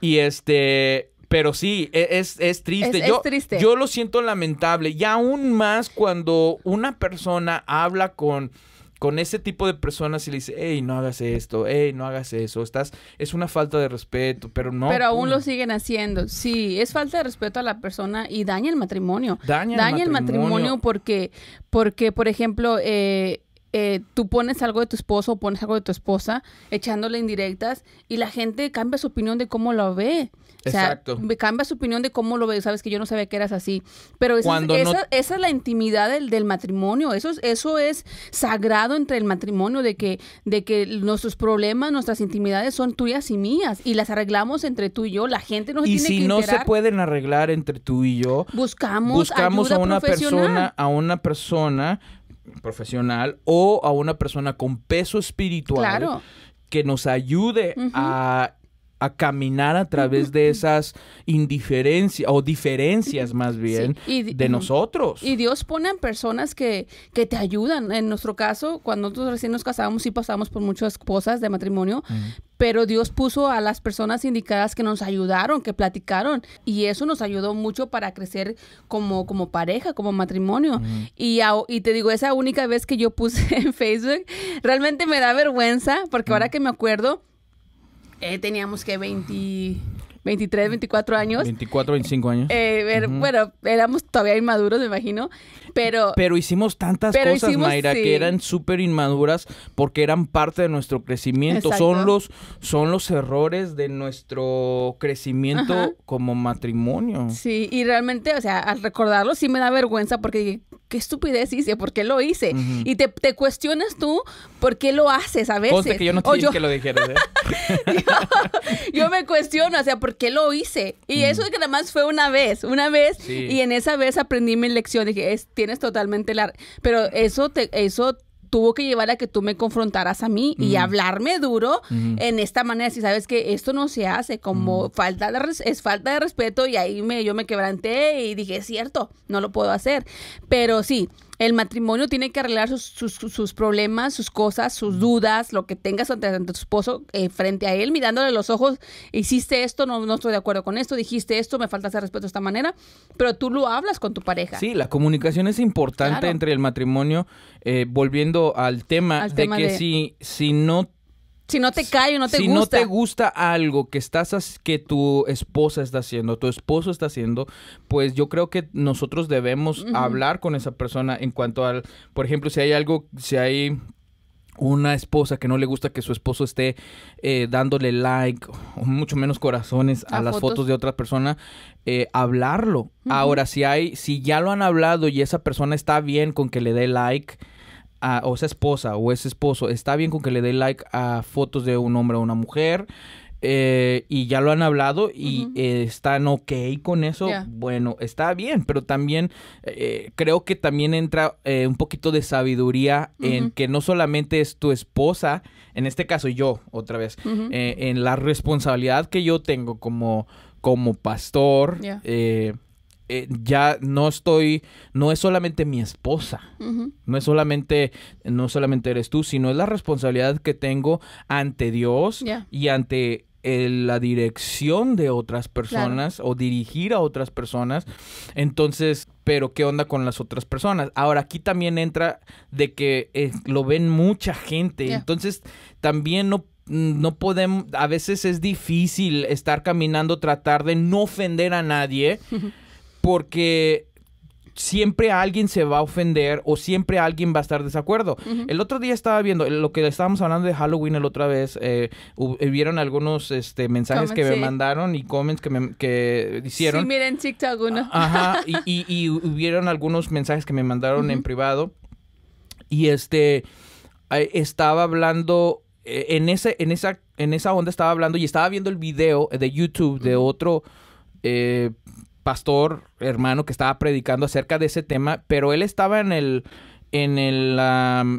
Y este, pero sí, e, es, triste. yo, es triste. Yo lo siento lamentable. Y aún más cuando una persona habla con con ese tipo de personas y le dice, hey, no hagas esto, hey, no hagas eso, estás, es una falta de respeto, pero no. Pero aún lo siguen haciendo, sí, es falta de respeto a la persona y daña el matrimonio. Daña, el, matrimonio. el, matrimonio. porque, porque por ejemplo, eh, eh, tú pones algo de tu esposo o pones algo de tu esposa echándole indirectas y la gente cambia su opinión de cómo lo ve. Exacto. cambia su opinión de cómo lo ve. Sabes que yo no sabía que eras así. Pero esa, es, es la intimidad del, matrimonio. Eso es, eso es sagrado entre el matrimonio, de que, de que nuestros problemas, nuestras intimidades son tuyas y mías. Y las arreglamos entre tú y yo. La gente nos y si no se pueden arreglar entre tú y yo, buscamos, buscamos a una persona, a una persona profesional o a una persona con peso espiritual que nos ayude a a caminar a través de esas indiferencias o diferencias más bien de nosotros. Y Dios pone en personas que, que, te ayudan. En nuestro caso, cuando nosotros recién nos casábamos, sí pasamos por muchas cosas de matrimonio, pero Dios puso a las personas indicadas que nos ayudaron, que platicaron, y eso nos ayudó mucho para crecer como, como pareja, como matrimonio. y, y te digo, esa única vez que yo puse en Facebook, realmente me da vergüenza, porque ahora que me acuerdo, eh, teníamos que 20... 23, 24 años. 24, 25 años. Eh, er, bueno, éramos todavía inmaduros, me imagino. Pero, pero hicimos tantas cosas, Mayra, que eran súper inmaduras porque eran parte de nuestro crecimiento. Son los, son los errores de nuestro crecimiento como matrimonio. Sí, y realmente, o sea, al recordarlo sí me da vergüenza porque qué estupidez hice, por qué lo hice. Y te, cuestionas tú por qué lo haces a veces. yo no te que lo dijeras. ¿eh? yo, me cuestiono, o sea, por qué lo hice. Y eso de eso que nada más fue una vez, una vez. Y en esa vez aprendí mi lección. Dije, es, tienes totalmente la... Pero eso te, eso tuvo que llevar a que tú me confrontaras a mí y hablarme duro en esta manera. Si sabes que esto no se hace, como falta de es falta de respeto y ahí me, yo me quebranté y dije, cierto, no lo puedo hacer. Pero sí, el matrimonio tiene que arreglar sus, problemas, sus cosas, sus dudas, lo que tengas ante, ante tu esposo eh, frente a él, mirándole los ojos, hiciste esto, no, no estoy de acuerdo con esto, dijiste esto, me falta hacer respeto de esta manera, pero tú lo hablas con tu pareja. Sí, la comunicación es importante entre el matrimonio, eh, volviendo al tema, de que Si, si no si no te cae no te gusta. Si no te gusta algo que estás que tu esposa está haciendo, tu esposo está haciendo, pues yo creo que nosotros debemos hablar con esa persona en cuanto al, por ejemplo, si hay algo, si hay una esposa que no le gusta que su esposo esté eh, dándole like o mucho menos corazones a, las fotos. de otra persona, eh, hablarlo. Ahora, si hay, si ya lo han hablado y esa persona está bien con que le dé like, o esa esposa o ese esposo está bien con que le dé like a fotos de un hombre o una mujer. Eh, y ya lo han hablado y eh, están ok con eso, bueno, está bien, pero también eh, creo que también entra un poquito de sabiduría en que no solamente es tu esposa, en este caso yo, otra vez, en la responsabilidad que yo tengo como, como pastor. Eh, ya no estoy, no es solamente mi esposa, no es solamente, no solamente eres tú, sino es la responsabilidad que tengo ante Dios y ante eh, la dirección de otras personas o dirigir a otras personas. Entonces, pero ¿qué onda con las otras personas? Ahora, aquí también entra de que eh, lo ven mucha gente, entonces también no no podemos, a veces es difícil estar caminando, tratar de no ofender a nadie porque siempre alguien se va a ofender o siempre alguien va a estar desacuerdo. El otro día estaba viendo lo que estábamos hablando de Halloween el otra vez. Eh, hubieron eh, algunos este, mensajes que me mandaron y comments que me hicieron. Sí, miren TikTok uno. Ajá, y, y, hubieron algunos mensajes que me mandaron en privado. Y este eh, estaba hablando eh, en ese en esa en esa onda estaba hablando y estaba viendo el video de YouTube de otro pastor, hermano, que estaba predicando acerca de ese tema, pero él estaba en el en, el,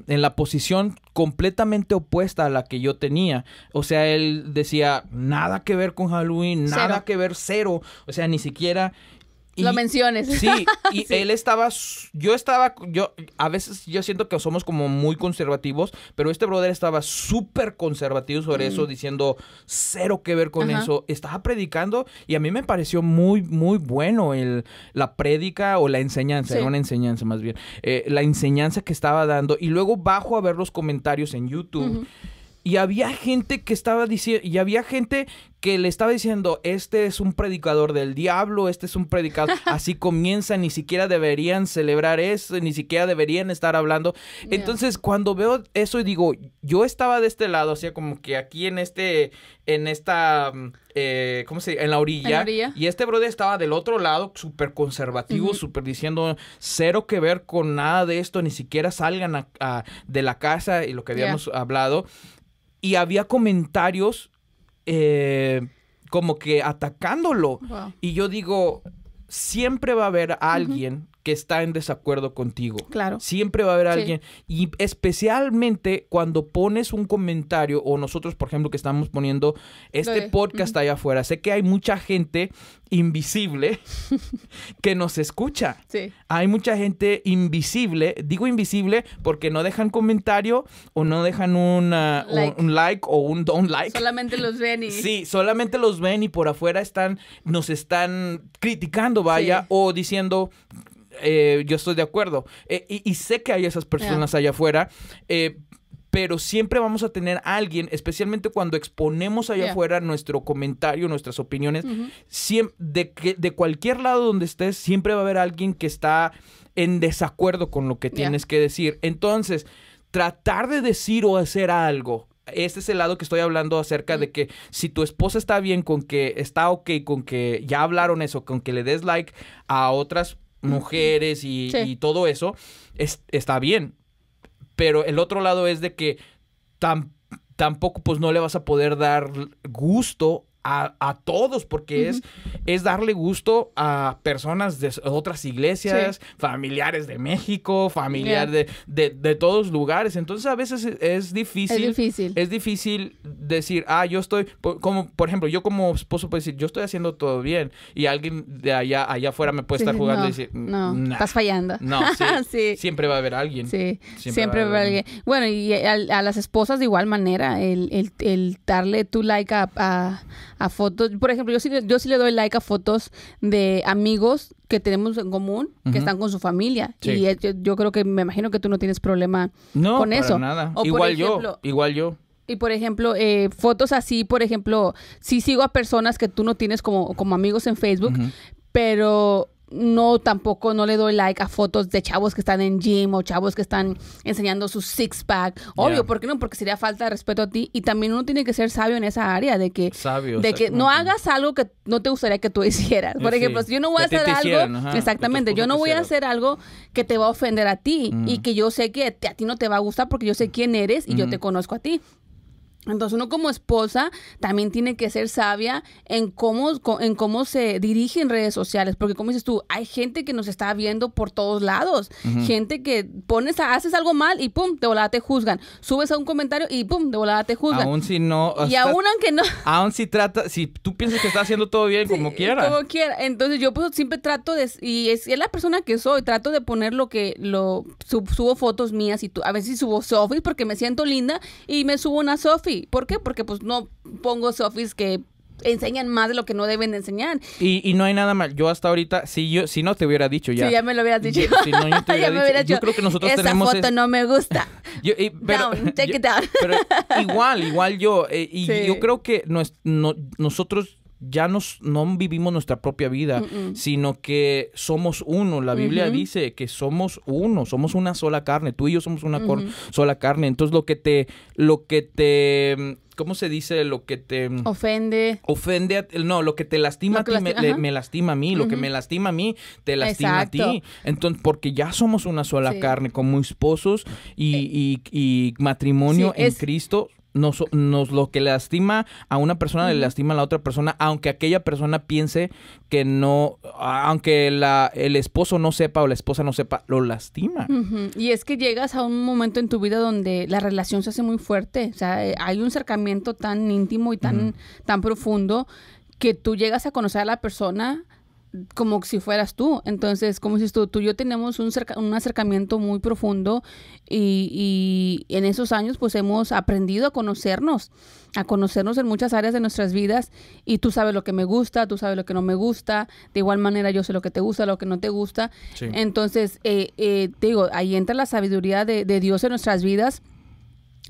en la posición completamente opuesta a la que yo tenía. O sea, él decía, nada que ver con Halloween, nada que ver, cero. O sea, ni siquiera lo menciones. Sí, y él estaba, yo estaba, yo, a veces yo siento que somos como muy conservativos, pero este brother estaba súper conservativo sobre eso, mm. diciendo cero que ver con eso. Estaba predicando y a mí me pareció muy, muy bueno el, la prédica o la enseñanza, era una enseñanza más bien, eh, la enseñanza que estaba dando. Y luego bajo a ver los comentarios en YouTube. Y había gente que estaba diciendo, y había gente que le estaba diciendo, este es un predicador del diablo, este es un predicador, así comienza, ni siquiera deberían celebrar eso, ni siquiera deberían estar hablando. Entonces, cuando veo eso y digo, yo estaba de este lado, hacía como que aquí en este, en esta, mm, eh, ¿cómo se dice? En la orilla. Y este brother estaba del otro lado, súper conservativo, super súper diciendo, cero que ver con nada de esto, ni siquiera salgan de la casa y lo que habíamos hablado y había comentarios eh, como que atacándolo. Y yo digo, siempre va a haber alguien que está en desacuerdo contigo. Claro. Siempre va a haber alguien. Y especialmente cuando pones un comentario, o nosotros, por ejemplo, que estamos poniendo este podcast allá afuera, sé que hay mucha gente invisible que nos escucha. Sí. Hay mucha gente invisible, digo invisible porque no dejan comentario o no dejan Un, like o un don't like. Solamente los ven y... Sí, solamente los ven y por afuera están, nos están criticando, vaya, o diciendo eh, yo estoy de acuerdo. Eh, y, sé que hay esas personas allá afuera. Eh, pero siempre vamos a tener a alguien, especialmente cuando exponemos allá afuera nuestro comentario, nuestras opiniones, siempre, de, que, de cualquier lado donde estés, siempre va a haber alguien que está en desacuerdo con lo que tienes que decir. Entonces, tratar de decir o hacer algo. Este es el lado que estoy hablando acerca de que si tu esposa está bien con que está ok, con que ya hablaron eso, con que le des like a otras mujeres y, todo eso, está bien. Pero el otro lado es de que tan, tampoco pues no le vas a poder dar gusto a, todos, porque es, es darle gusto a personas de otras iglesias, familiares de México, familiares de, de, de, todos lugares. Entonces a veces es, difícil. Es difícil. Es difícil decir, ah, yo estoy, como, por ejemplo, yo como esposo puedo decir, yo estoy haciendo todo bien y alguien de allá, allá afuera me puede estar jugando y decir, no, estás fallando. No, sí, siempre va a haber alguien. Sí, siempre, va a haber alguien. Bueno, y a, las esposas de igual manera, el, el, darle tu like a a fotos. Por ejemplo, yo sí, yo sí le doy like a fotos de amigos que tenemos en común que están con su familia. Y yo, creo que me imagino que tú no tienes problema no, con eso. No, nada. igual yo, igual yo. Y por ejemplo, eh, fotos así, por ejemplo, sí sigo a personas que tú no tienes como, como amigos en Facebook, pero no tampoco no le doy like a fotos de chavos que están en gym o chavos que están enseñando su six pack. Obvio, ¿por qué no? Porque sería falta de respeto a ti y también uno tiene que ser sabio en esa área de que de que no hagas algo que no te gustaría que tú hicieras. Por ejemplo, si yo no voy a hacer algo, exactamente, yo no voy a hacer algo que te va a ofender a ti y mm. que yo sé que a ti no te va a gustar porque yo sé quién eres y yo mm. te conozco a ti. Entonces uno como esposa también tiene que ser sabia en cómo, en cómo se dirige en redes sociales, porque como dices tú, hay gente que nos está viendo por todos lados, gente que pones, haces algo mal y pum, de volada te juzgan, subes a un comentario y pum, de volada te juzgan. Aún si no... Y aún aunque no... Aún si trata, si tú piensas que estás haciendo todo bien, como quiera. Como quiera. Entonces yo pues siempre trato de, y es, la persona que soy, trato de poner lo que, lo, subo fotos mías y tú, a veces subo selfies porque me siento linda y me subo una selfie ¿Por qué? Porque pues no pongo sofis que enseñan más de lo que no deben enseñar. Y, no hay nada mal. Yo hasta ahorita, si yo, si no te hubiera dicho ya. Si ya me lo hubieras dicho. Yo, no, yo te hubiera, dicho, yo creo que nosotros Esa foto no me gusta. yo, y, pero, down, take pero igual, igual yo. Eh, y yo creo que no, nosotros ya nos, no vivimos nuestra propia vida, sino que somos uno. La Biblia dice que somos uno, somos una sola carne, tú y yo somos una sola carne. Entonces lo que te, lo que te ¿cómo se dice? Lo que te... Ofende. Ofende, a, no, lo que te lastima, a ti me, lastima a mí, lo que me lastima a mí, te lastima a ti. Entonces, porque ya somos una sola carne como esposos y, eh. y, y matrimonio en Cristo nos, lo que lastima a una persona le lastima a la otra persona, aunque aquella persona piense que no, aunque el esposo no sepa o la esposa no sepa, lo lastima. Y es que llegas a un momento en tu vida donde la relación se hace muy fuerte, o sea, eh, hay un cercamiento tan íntimo y tan, tan profundo que tú llegas a conocer a la persona como si fueras tú. Entonces, como si tú, tú y yo tenemos un, un acercamiento muy profundo y, y, en esos años pues hemos aprendido a conocernos, a conocernos en muchas áreas de nuestras vidas y tú sabes lo que me gusta, tú sabes lo que no me gusta, de igual manera yo sé lo que te gusta, lo que no te gusta. Entonces, eh, eh, digo, ahí entra la sabiduría de, de Dios en nuestras vidas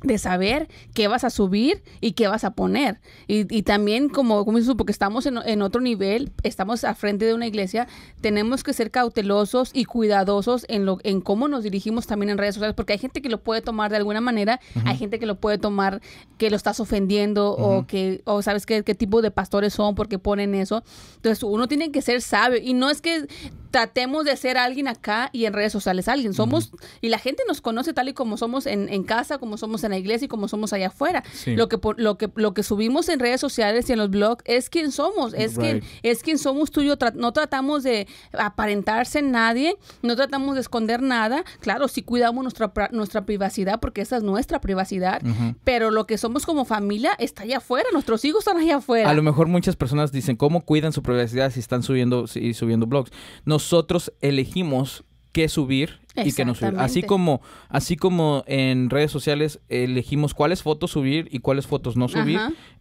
de saber qué vas a subir y qué vas a poner. Y, también, como, como dices, porque estamos en, otro nivel, estamos a frente de una iglesia, tenemos que ser cautelosos y cuidadosos en, en cómo nos dirigimos también en redes sociales, porque hay gente que lo puede tomar de alguna manera, hay gente que lo puede tomar que lo estás ofendiendo o que, o sabes qué, qué tipo de pastores son porque ponen eso. Entonces, uno tiene que ser sabio y no es que tratemos de ser alguien acá y en redes sociales alguien. Somos, y la gente nos conoce tal y como somos en, en casa, como somos en iglesia y como somos allá afuera. Lo, que, lo, que, lo que subimos en redes sociales y en los blogs es quién somos, es, que es quien somos tú y yo. No tratamos de aparentarse en nadie, no tratamos de esconder nada. Claro, sí cuidamos nuestra, nuestra privacidad porque esa es nuestra privacidad, pero lo que somos como familia está allá afuera, nuestros hijos están allá afuera. A lo mejor muchas personas dicen, ¿cómo cuidan su privacidad si están subiendo, y subiendo blogs? Nosotros elegimos qué subir y que nos subir. Así como, así como en redes sociales elegimos cuáles fotos subir y cuáles fotos no subir,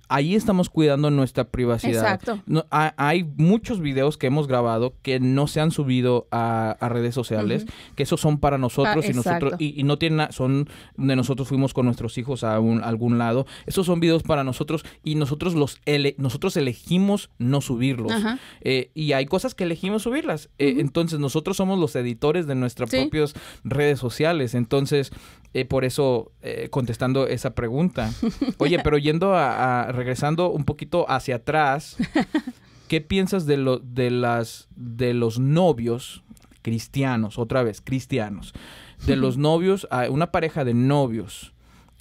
ahí estamos cuidando nuestra privacidad. Exacto. No, hay muchos videos que hemos grabado que no se han subido a, redes sociales, que esos son para nosotros y ah, nosotros y, no tienen son de nosotros fuimos con nuestros hijos a, un, algún lado. Esos son videos para nosotros y nosotros los nosotros elegimos no subirlos. Eh, y hay cosas que elegimos subirlas. Eh, entonces nosotros somos los editores de nuestras propias redes sociales. Entonces eh, por eso, eh, contestando esa pregunta. Oye, pero yendo a, regresando un poquito hacia atrás, ¿qué piensas de, lo, de, las, de los novios cristianos? Otra vez, cristianos. De los novios, una pareja de novios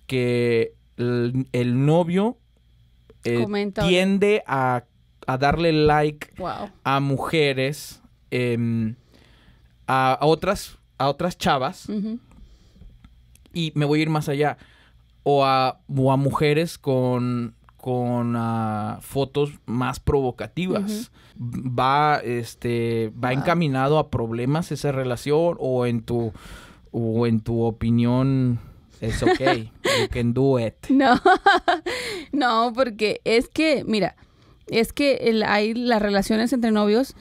que el, novio eh, tiende a, a, darle like a mujeres, em, a, otras, a otras chavas. Y me voy a ir más allá. O a, a mujeres con, con ah, fotos más provocativas. Va, este, va encaminado a problemas esa relación o en tu, o en tu opinión es ok, you can do it. No, no, porque es que, mira, es que hay las relaciones entre novios,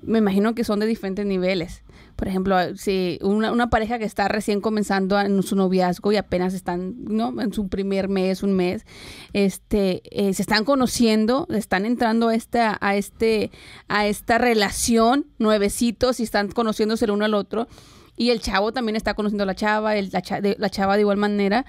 me imagino que son de diferentes niveles por ejemplo, si una, una, pareja que está recién comenzando en su noviazgo y apenas están, ¿no? En su primer mes, un mes, este, eh, se están conociendo, están entrando a esta, a este, a esta relación nuevecitos y están conociéndose el uno al otro. Y el chavo también está conociendo a la chava, el, la, la chava de igual manera.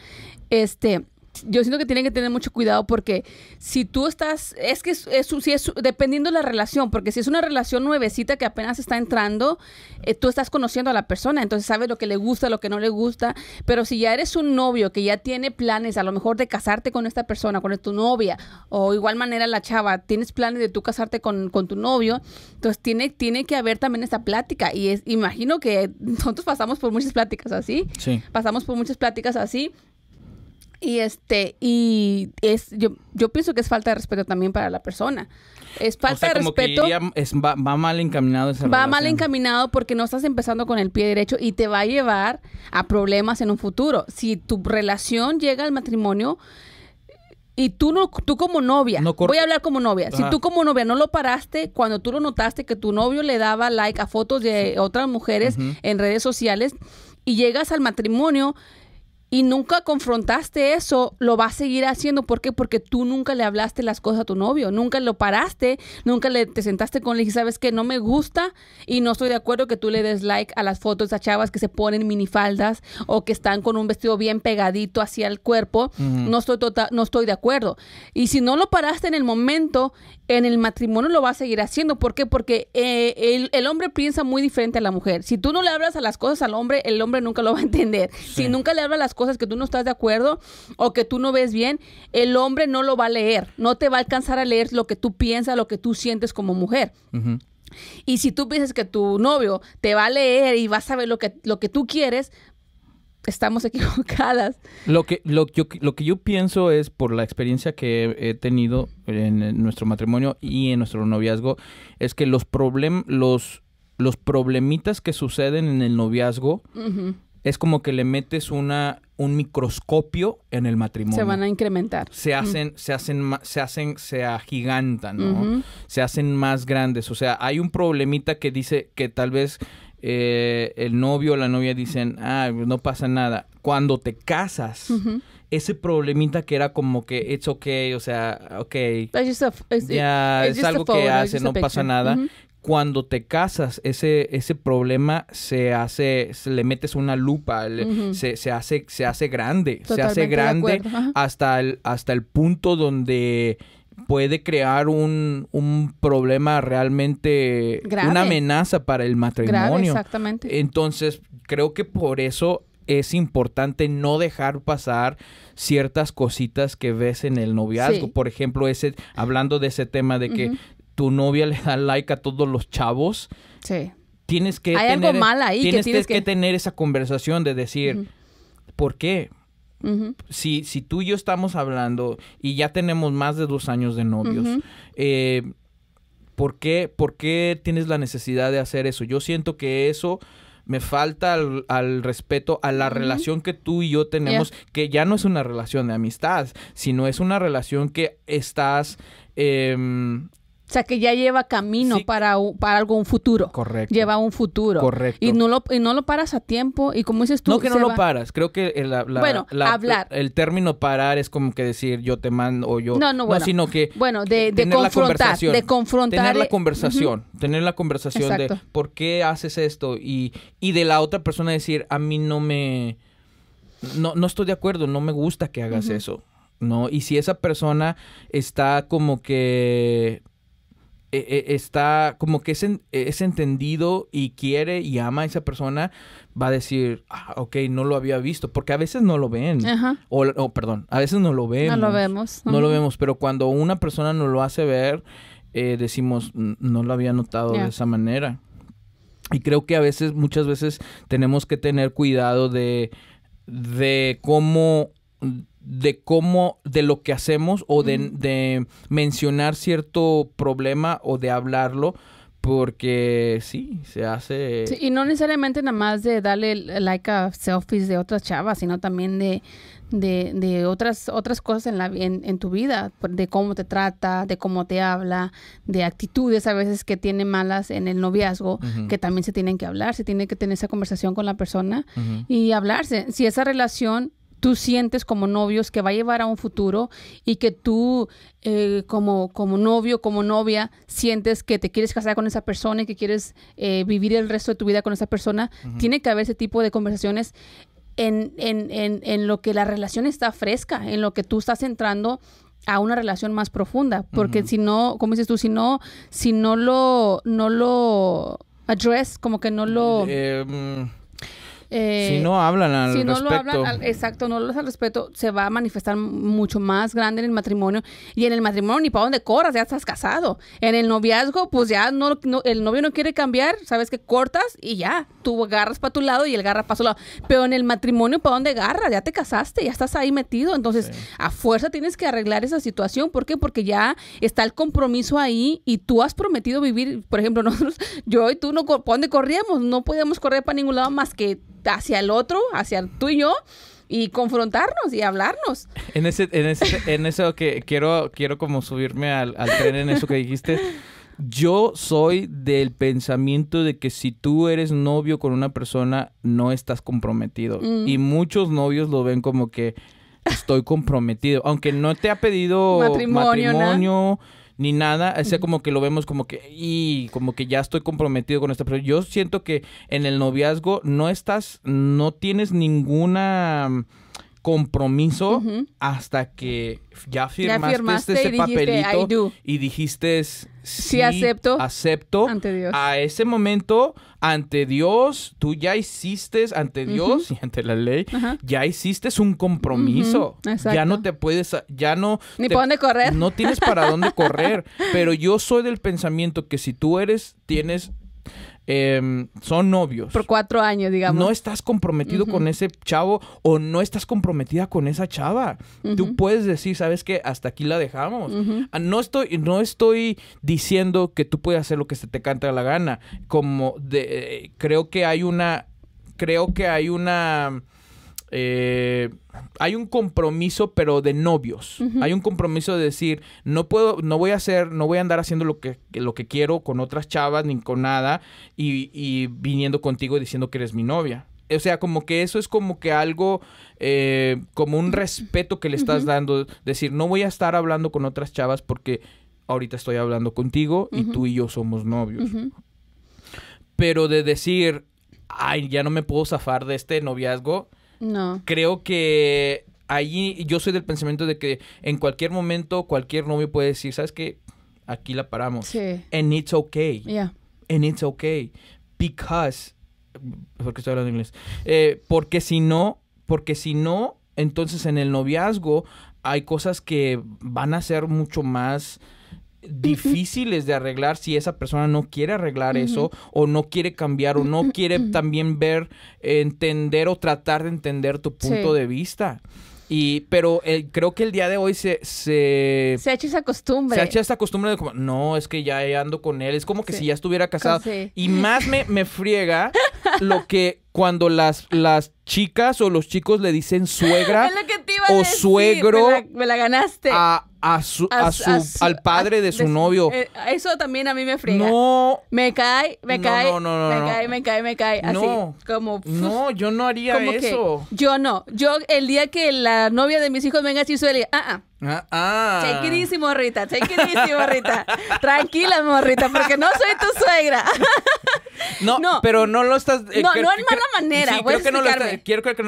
Este, yo siento que tienen que tener mucho cuidado porque si tú estás, es que es, si es, dependiendo de la relación, porque si es una relación nuevecita que apenas está entrando, eh, tú estás conociendo a la persona, entonces sabes lo que le gusta, lo que no le gusta, pero si ya eres un novio que ya tiene planes a lo mejor de casarte con esta persona, con tu novia, o igual manera la chava, tienes planes de tú casarte con, con tu novio, entonces tiene, tiene que haber también esta plática y es, imagino que nosotros pasamos por muchas pláticas así, sí. pasamos por muchas pláticas así y este, y es, yo, yo pienso que es falta de respeto también para la persona. Es falta de respeto. es, va, mal encaminado esa Va mal encaminado porque no estás empezando con el pie derecho y te va a llevar a problemas en un futuro. Si tu relación llega al matrimonio y tú no, tú como novia, voy a hablar como novia. Si tú como novia no lo paraste cuando tú lo notaste que tu novio le daba like a fotos de otras mujeres en redes sociales y llegas al matrimonio y nunca confrontaste eso, lo va a seguir haciendo. ¿Por qué? Porque tú nunca le hablaste las cosas a tu novio, nunca lo paraste, nunca le, te sentaste con él y sabes que no me gusta y no estoy de acuerdo que tú le des like a las fotos a chavas que se ponen minifaldas o que están con un vestido bien pegadito hacia el cuerpo. no, estoy total, no estoy de acuerdo. Y si no lo paraste en el momento, en el matrimonio lo va a seguir haciendo. ¿Por qué? Porque eh, el, hombre piensa muy diferente a la mujer. Si tú no le hablas a las cosas al hombre, el hombre nunca lo va a entender. Si nunca le hablas las cosas que tú no estás de acuerdo o que tú no ves bien, el hombre no lo va a leer, no te va a alcanzar a leer lo que tú piensas, lo que tú sientes como mujer. Y si tú piensas que tu novio te va a leer y va a saber lo que, lo que tú quieres, estamos equivocadas. Lo que, lo, yo, lo que yo pienso es, por la experiencia que he tenido en nuestro matrimonio y en nuestro noviazgo, es que los, problem, los, los problemitas que suceden en el noviazgo es como que le metes una un microscopio en el matrimonio. Se van a incrementar. Se hacen, se hacen, se hacen, se agigantan, ¿no? Se hacen más grandes. O sea, hay un problemita que dice que tal vez eh, el novio o la novia dicen, ah, no pasa nada. Cuando te casas, ese problemita que era como que it's okay, o sea, okay. es algo que hace, no pasa nada cuando te casas, ese, ese problema se hace, se le metes una lupa, se, se, hace, se hace grande, se hace grande hasta el, hasta el punto donde puede crear un, un problema realmente, una amenaza para el matrimonio. exactamente. Entonces, creo que por eso es importante no dejar pasar ciertas cositas que ves en el noviazgo. Por ejemplo, ese, hablando de ese tema de que tu novia le da like a todos los chavos. Sí. Tienes que Hay algo mal ahí. Tienes que, tener esa conversación de decir, ¿por qué? si, si tú y yo estamos hablando y ya tenemos más de dos años de novios, eh, ¿por, qué, tienes la necesidad de hacer eso? Yo siento que eso me falta al, respeto a la relación que tú y yo tenemos, que ya no es una relación de amistad, sino es una relación que estás em, o sea, que ya lleva camino para, para algo, un futuro. Correcto. Lleva un futuro. Correcto. Y no lo, no lo paras a tiempo. Y como dices tú... No que no lo paras. Creo que bueno, hablar. el término parar es como que decir yo te mando o yo... No, no, bueno. No, sino que... Bueno, de, confrontar. de confrontar. Tener la conversación. Tener la conversación de por qué haces esto. Y, de la otra persona decir a mí no me... No, estoy de acuerdo. No me gusta que hagas eso. ¿no? Y si esa persona está como que eh, eh, está como que es, entendido y quiere y ama a esa persona, va a decir, ah, ok, no lo había visto, porque a veces no lo ven. Ajá. O, perdón, a veces no lo vemos. No lo vemos. No lo vemos, pero cuando una persona nos lo hace ver, eh, decimos, no lo había notado de esa manera. Y creo que a veces, muchas veces, tenemos que tener cuidado de, de cómo de cómo, de lo que hacemos o de, mencionar cierto problema o de hablarlo porque sí, se hace... y no necesariamente nada más de darle like a selfies de otras chavas, sino también de, de, otras, otras cosas en, la, en, tu vida, de cómo te trata, de cómo te habla, de actitudes a veces que tiene malas en el noviazgo, que también se tienen que hablar, se tiene que tener esa conversación con la persona y hablarse. Si esa relación tú sientes como novios que va a llevar a un futuro y que tú eh, como, como novio, como novia, sientes que te quieres casar con esa persona y que quieres eh, vivir el resto de tu vida con esa persona, tiene que haber ese tipo de conversaciones en, en, en, en lo que la relación está fresca, en lo que tú estás entrando a una relación más profunda, porque si no, como dices tú, si no, si no lo, no lo address, como que no lo... Eh, mm, eh, si no hablan al si respecto. lo exacto, no hablan al respeto, se va a manifestar mucho más grande en el matrimonio. Y en el matrimonio ni para dónde corras, ya estás casado. En el noviazgo, pues ya no, el novio no quiere cambiar, sabes que cortas y ya, tú agarras para tu lado y él agarra para su lado. Pero en el matrimonio, ¿para dónde agarras? Ya te casaste, ya estás ahí metido. Entonces, a fuerza tienes que arreglar esa situación. ¿Por qué? Porque ya está el compromiso ahí y tú has prometido vivir, por ejemplo, nosotros, yo y tú, no, ¿para dónde corríamos? No podíamos correr para ningún lado más que hacia el otro, hacia tú y yo, y confrontarnos y hablarnos. En ese, en ese, en eso que quiero, quiero como subirme al, al tren en eso que dijiste. Yo soy del pensamiento de que si tú eres novio con una persona, no estás comprometido. Mm. Y muchos novios lo ven como que estoy comprometido. Aunque no te ha pedido matrimonio, ni nada. O sea, como que lo vemos como que, y como que ya estoy comprometido con esta persona. Yo siento que en el noviazgo no estás, no tienes ninguna compromiso hasta que ya firmaste, ese papelito y dijiste sí, acepto, acepto A ese momento ante Dios tú ya hiciste ante Dios y ante la ley ya hiciste un compromiso. Ya no te puedes ya no ni para dónde correr. No tienes para dónde correr, pero yo soy del pensamiento que si tú eres tienes Em, son novios. Por cuatro años, digamos. No estás comprometido con ese chavo o no estás comprometida con esa chava. Tú puedes decir, ¿sabes qué? Hasta aquí la dejamos. Ah, no, estoy, no estoy diciendo que tú puedes hacer lo que se te canta la gana. Como de, eh, creo que hay una... Creo que hay una eh, hay un compromiso, pero de novios. Hay un compromiso de decir, no puedo, no voy a hacer, no voy a andar haciendo lo que, lo que quiero con otras chavas ni con nada y, viniendo contigo diciendo que eres mi novia. O sea, como que eso es como que algo, eh, como un respeto que le estás dando. Decir, no voy a estar hablando con otras chavas porque ahorita estoy hablando contigo y tú y yo somos novios. Pero de decir, ay, ya no me puedo zafar de este noviazgo, no. Creo que ahí yo soy del pensamiento de que en cualquier momento cualquier novio puede decir, ¿sabes qué? Aquí la paramos. Sí. And it's okay. Yeah. And it's okay. Because. Porque estoy hablando inglés. Eh, porque si no, porque si no, entonces en el noviazgo hay cosas que van a ser mucho más difíciles de arreglar si esa persona no quiere arreglar eso o no quiere cambiar o no quiere también ver, entender o tratar de entender tu punto de vista. Y, pero creo que el día de hoy se, se... Se ha hecho esa costumbre. Se ha hecho esa costumbre de como, no, es que ya ando con él. Es como que si ya estuviera casado. Y más me, me friega lo que cuando las, las chicas o los chicos le dicen suegra o suegro me la, ganaste. A, a su, a al padre de su novio. Eh, eso también a mí me friega. No. Me cae, me cae. me cae, me cae, me cae. Así. Como. no, yo no haría eso. yo no. Yo, el día que la novia de mis hijos venga así, suele. Ah, ah. Ah, ah. Take it morrita. Take morrita. Tranquila, morrita, porque no soy tu suegra. no, pero no lo estás. Eh, no, no en mala manera. no quiero, que no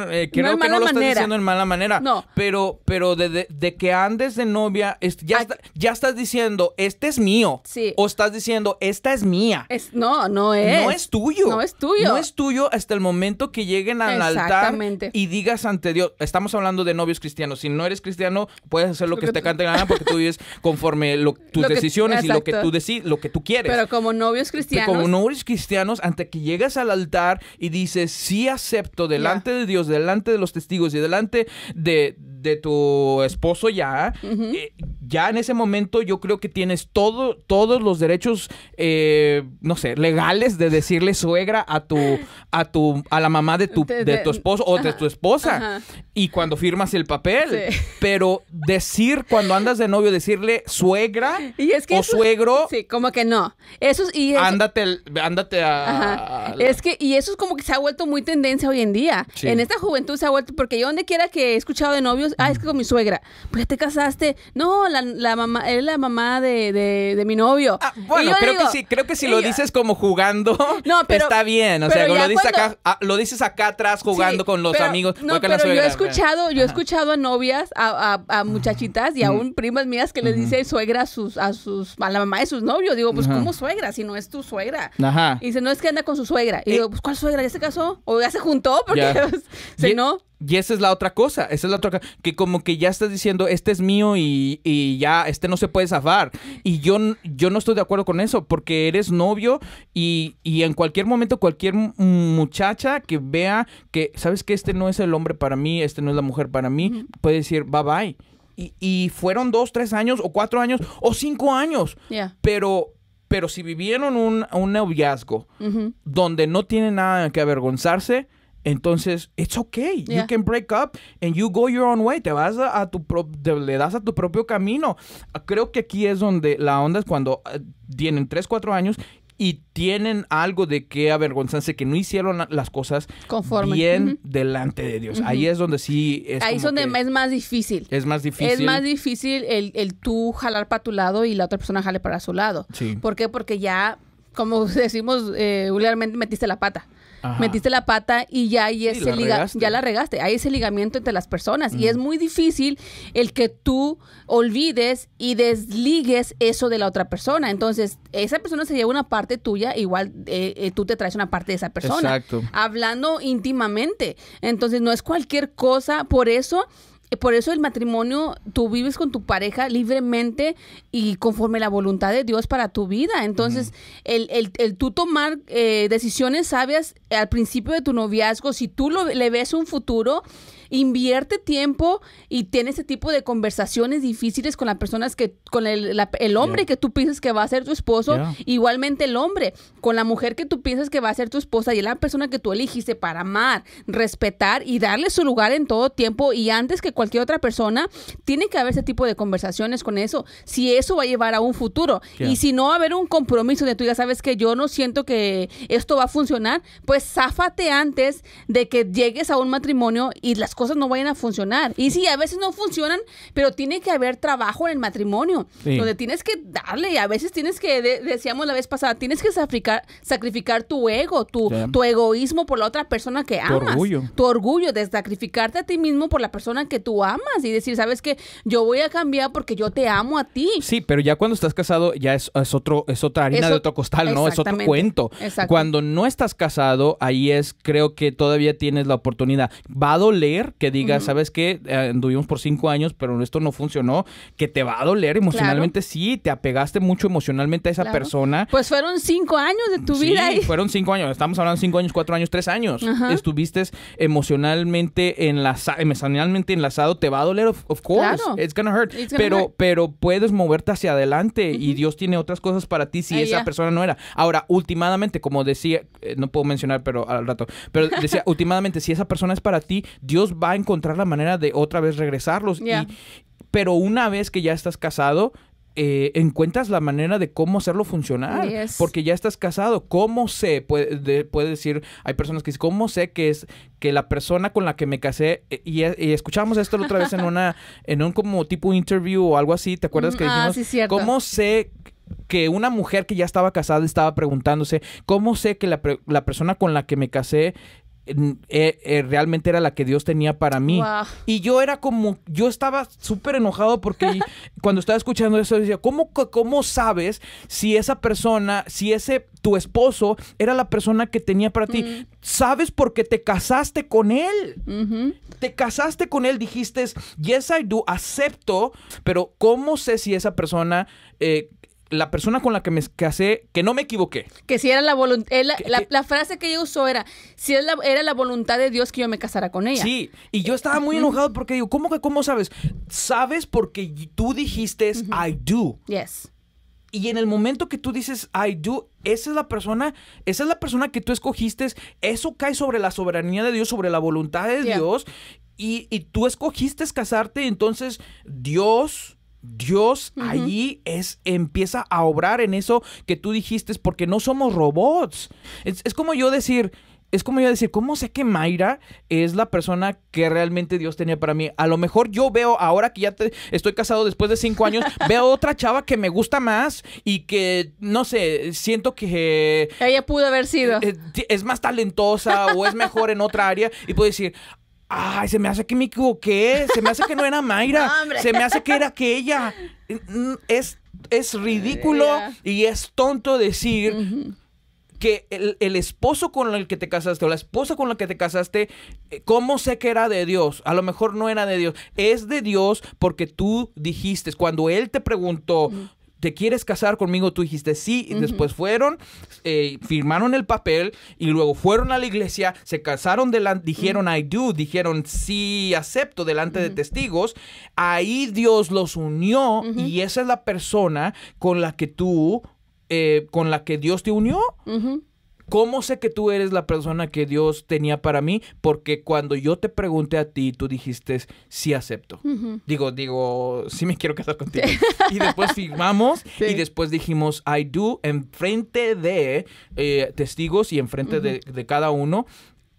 eh, lo diciendo en mala manera. No. Pero, pero de, que andes de novia, ya, ya estás diciendo, este es mío. Sí. O estás diciendo, esta es mía. Es, no, no es. No es tuyo. No es tuyo. No es tuyo hasta el momento que lleguen al altar y digas ante Dios. Estamos hablando de novios cristianos. Si no eres cristiano, puedes lo, que, te cante gana porque tú vives conforme tus decisiones y lo que tú decís lo que tú quieres. Pero como novios cristianos. como novios cristianos, ante que llegas al altar y dices, sí acepto delante de Dios, delante de los testigos y delante de de tu esposo ya, eh, ya en ese momento yo creo que tienes todo, todos los derechos, eh, no sé, legales de decirle suegra a tu, a tu, a la mamá de tu, de, tu esposo o de tu esposa. Y cuando firmas el papel. Pero decir cuando andas de novio, decirle suegra o suegro. Sí, como que no. Eso y Ándate, ándate a, Es que, y eso es como que se ha vuelto muy tendencia hoy en día. En esta juventud se ha vuelto, porque yo donde quiera que he escuchado de novios, ah, es que con mi suegra. Pues te casaste. No, la, mamá, es la mamá de, mi novio. Ah, bueno, creo, que sí, creo que si lo dices como jugando, está bien. O sea, ah, lo dices, acá, atrás jugando con los amigos. No, pero yo he escuchado, yo he escuchado a novias, a, a, muchachitas y aún primas mías que les dice suegra a sus, a sus, a la mamá de sus novios. Digo, pues, ¿cómo suegra? Si no es tu suegra. Ajá. Y dice, no es que anda con su suegra. Y eh, digo, pues, ¿cuál suegra? ¿Ya se casó? ¿O ya se juntó? Porque, si pues, no... Y esa es la otra cosa, esa es la otra que como que ya estás diciendo, este es mío y, y, ya, este no se puede zafar. Y yo, yo no estoy de acuerdo con eso, porque eres novio y, en cualquier momento cualquier muchacha que vea que, sabes que este no es el hombre para mí, este no es la mujer para mí, puede decir, bye bye. Y, y fueron dos, tres años o cuatro años o cinco años. Pero, pero si vivieron un, noviazgo donde no tiene nada que avergonzarse, entonces, it's okay. You can break up and you go your own way. Te vas a, tu le das a tu propio camino. Creo que aquí es donde la onda es cuando eh, tienen 3, 4 años y tienen algo de que avergonzarse que no hicieron las cosas bien delante de Dios. Ahí es donde sí es Ahí es donde es más difícil. Es más difícil. Es más difícil el, el tú jalar para tu lado y la otra persona jale para su lado. Sí. ¿Por qué? Porque ya, como decimos eh, vulgarmente, metiste la pata metiste la pata y ya ahí la ya la regaste, hay ese ligamiento entre las personas y es muy difícil el que tú olvides y desligues eso de la otra persona. Entonces, esa persona se lleva una parte tuya, igual eh, eh, tú te traes una parte de esa persona. Exacto. Hablando íntimamente. Entonces, no es cualquier cosa, por eso eh, por eso el matrimonio, tú vives con tu pareja libremente y conforme la voluntad de Dios para tu vida. Entonces, el, el, el, tú tomar eh, decisiones sabias eh, al principio de tu noviazgo, si tú lo, le ves un futuro, Invierte tiempo y tiene ese tipo de conversaciones difíciles con las personas que, con el, el hombre que tú piensas que va a ser tu esposo, igualmente el hombre, con la mujer que tú piensas que va a ser tu esposa y la persona que tú elegiste para amar, respetar y darle su lugar en todo tiempo y antes que cualquier otra persona, tiene que haber ese tipo de conversaciones con eso, si eso va a llevar a un futuro. Y si no va a haber un compromiso de tú ya sabes que yo no siento que esto va a funcionar, pues záfate antes de que llegues a un matrimonio y las cosas cosas no vayan a funcionar. Y sí, a veces no funcionan, pero tiene que haber trabajo en el matrimonio, donde tienes que darle, y a veces tienes que, decíamos la vez pasada, tienes que sacrificar, sacrificar tu ego, tu, egoísmo por la otra persona que amas. Tu orgullo. Tu orgullo de sacrificarte a ti mismo por la persona que tú amas y decir, sabes que yo voy a cambiar porque yo te amo a ti. Sí, pero ya cuando estás casado ya es, es otro, es otra harina de otro costal, ¿no? Es otro cuento. Cuando no estás casado, ahí es, creo que todavía tienes la oportunidad. Va a doler, que diga, ¿sabes qué? Eh, anduvimos por cinco años, pero esto no funcionó, que te va a doler emocionalmente, sí, te apegaste mucho emocionalmente a esa persona. Pues fueron cinco años de tu vida. Y... fueron cinco años, estamos hablando cinco años, cuatro años, tres años. Estuviste emocionalmente enlazado, emocionalmente enlazado, te va a doler, of, course, it's gonna hurt, pero, pero puedes moverte hacia adelante y Dios tiene otras cosas para ti si esa persona no era. Ahora, últimamente, como decía, eh, no puedo mencionar, pero al rato, pero decía, últimamente, si esa persona es para ti, Dios va a encontrar la manera de otra vez regresarlos. pero una vez que ya estás casado, eh, encuentras la manera de cómo hacerlo funcionar. Porque ya estás casado. ¿Cómo sé? Puede, decir, hay personas que dicen, ¿cómo sé que es que la persona con la que me casé? Eh, y, escuchábamos escuchamos esto la otra vez en una, en un como tipo interview o algo así, ¿te acuerdas que mm, ah, dijimos? Ah, sí, cierto. ¿Cómo sé que una mujer que ya estaba casada estaba preguntándose, ¿cómo sé que la, la persona con la que me casé eh, eh, realmente era la que Dios tenía para mí. Y yo era como, yo estaba súper enojado porque cuando estaba escuchando eso decía, ¿cómo, ¿cómo sabes si esa persona, si ese tu esposo era la persona que tenía para ti? Mm. ¿Sabes por qué te casaste con él. Te casaste con él, dijiste, yes I do, acepto, pero ¿cómo sé si esa persona... Eh, la persona con la que me casé, que no me equivoqué. Que si era la voluntad, eh, la, frase que ella usó era, si era la, era la voluntad de Dios que yo me casara con ella. Sí, y yo estaba muy enojado porque digo, ¿cómo que cómo sabes? Sabes porque tú dijiste I do. Yes. Y en el momento que tú dices I do, esa es la persona, esa es la persona que tú escogiste, eso cae sobre la soberanía de Dios, sobre la voluntad de Dios, y, y tú escogiste casarte, entonces Dios Dios ahí allí es, empieza a obrar en eso que tú dijiste, porque no somos robots. Es, como yo decir, es como yo decir, ¿cómo sé que Mayra es la persona que realmente Dios tenía para mí? A lo mejor yo veo, ahora que ya estoy casado después de cinco años, veo otra chava que me gusta más y que, no sé, siento que... Ella pudo haber sido. Eh, eh, es más talentosa o es mejor en otra área y puedo decir, ay, se me hace que me equivoqué, se me hace que no era Mayra, se me hace que era aquella. Mm, es, es ridículo y es tonto decir... que el, el, esposo con el que te casaste o la esposa con la que te casaste, eh, ¿cómo sé que era de Dios? A lo mejor no era de Dios. Es de Dios porque tú dijiste, cuando Él te preguntó, ¿te quieres casar conmigo? Tú dijiste sí, y después fueron, eh, firmaron el papel y luego fueron a la iglesia, se casaron, delante, dijeron I do, dijeron sí, acepto delante de testigos. Ahí Dios los unió y esa es la persona con la que tú, eh, con la que Dios te unió. ¿Cómo sé que tú eres la persona que Dios tenía para mí? Porque cuando yo te pregunté a ti, tú dijiste, sí acepto. Digo, digo, sí me quiero casar contigo. Y después firmamos y después dijimos, I do, enfrente de eh, testigos y enfrente de, cada uno.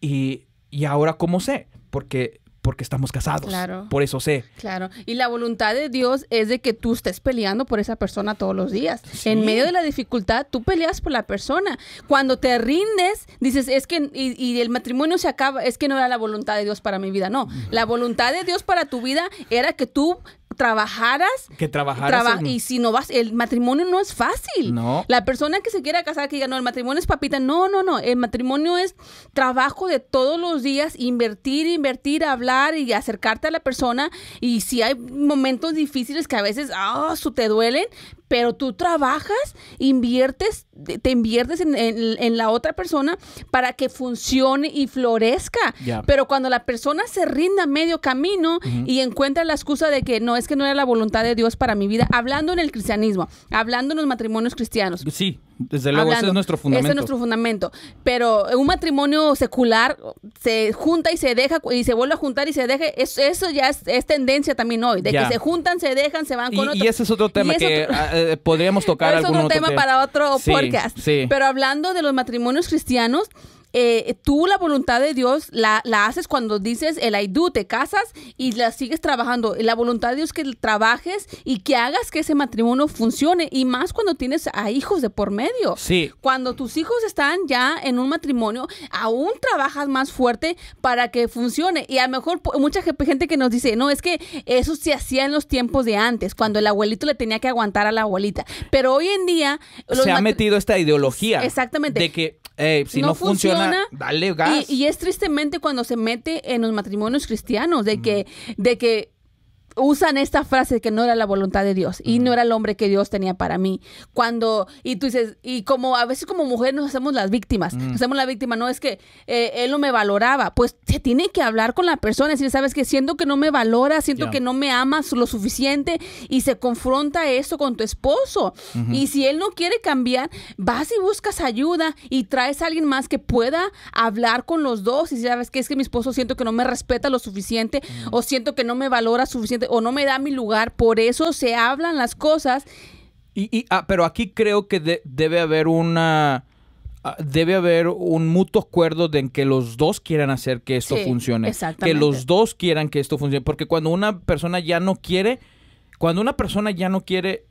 Y, y ahora, ¿cómo sé? Porque porque estamos casados. Claro. Por eso sé. Claro. Y la voluntad de Dios es de que tú estés peleando por esa persona todos los días. En medio de la dificultad, tú peleas por la persona. Cuando te rindes, dices, es que, y el matrimonio se acaba, es que no era la voluntad de Dios para mi vida. No, la voluntad de Dios para tu vida era que tú trabajaras. Que trabajaras. Y si no vas, el matrimonio no es fácil. No. La persona que se quiera casar, que diga, no, el matrimonio es papita. No, no, no. El matrimonio es trabajo de todos los días, invertir, invertir, hablar y acercarte a la persona. Y si hay momentos difíciles que a veces, ah, su te duelen, pero tú trabajas, inviertes, te inviertes en, la otra persona para que funcione y florezca. Pero cuando la persona se rinda medio camino y encuentra la excusa de que no es que no era la voluntad de Dios para mi vida, hablando en el cristianismo, hablando en los matrimonios cristianos. Sí, desde luego, ese es nuestro fundamento. nuestro fundamento. Pero un matrimonio secular se junta y se deja y se vuelve a juntar y se deja. eso ya es, tendencia también hoy, de que se juntan, se dejan, se van con y, Y ese es otro tema que podríamos tocar. Es otro tema para otro podcast. Pero hablando de los matrimonios cristianos, eh, tú la voluntad de Dios la, haces cuando dices el I te casas y la sigues trabajando. La voluntad de Dios que trabajes y que hagas que ese matrimonio funcione y más cuando tienes a hijos de por medio. Sí. Cuando tus hijos están ya en un matrimonio, aún trabajas más fuerte para que funcione. Y a lo mejor mucha gente que nos dice, no, es que eso se hacía en los tiempos de antes, cuando el abuelito le tenía que aguantar a la abuelita. Pero hoy en día... se ha metido esta ideología. Exactamente. De que eh, si no, funciona, dale gas. Y, es tristemente cuando se mete en los matrimonios cristianos, de, que, de que usan esta frase que no era la voluntad de Dios y no era el hombre que Dios tenía para mí. Cuando, y tú dices, y como a veces como mujer nos hacemos las víctimas, nos mm. hacemos la víctima, no es que eh, él no me valoraba, pues se tiene que hablar con la persona, si sabes que siento que no me valora, siento que no me amas lo suficiente y se confronta eso con tu esposo. Y si él no quiere cambiar, vas y buscas ayuda y traes a alguien más que pueda hablar con los dos y sabes que es que mi esposo siento que no me respeta lo suficiente mm. o siento que no me valora suficiente o no me da mi lugar, por eso se hablan las cosas. Y, y ah, pero aquí creo que debe haber una ah, debe haber un mutuo acuerdo de en que los dos quieran hacer que esto funcione, exactamente. que los dos quieran que esto funcione, porque cuando una persona ya no quiere, cuando una persona ya no quiere,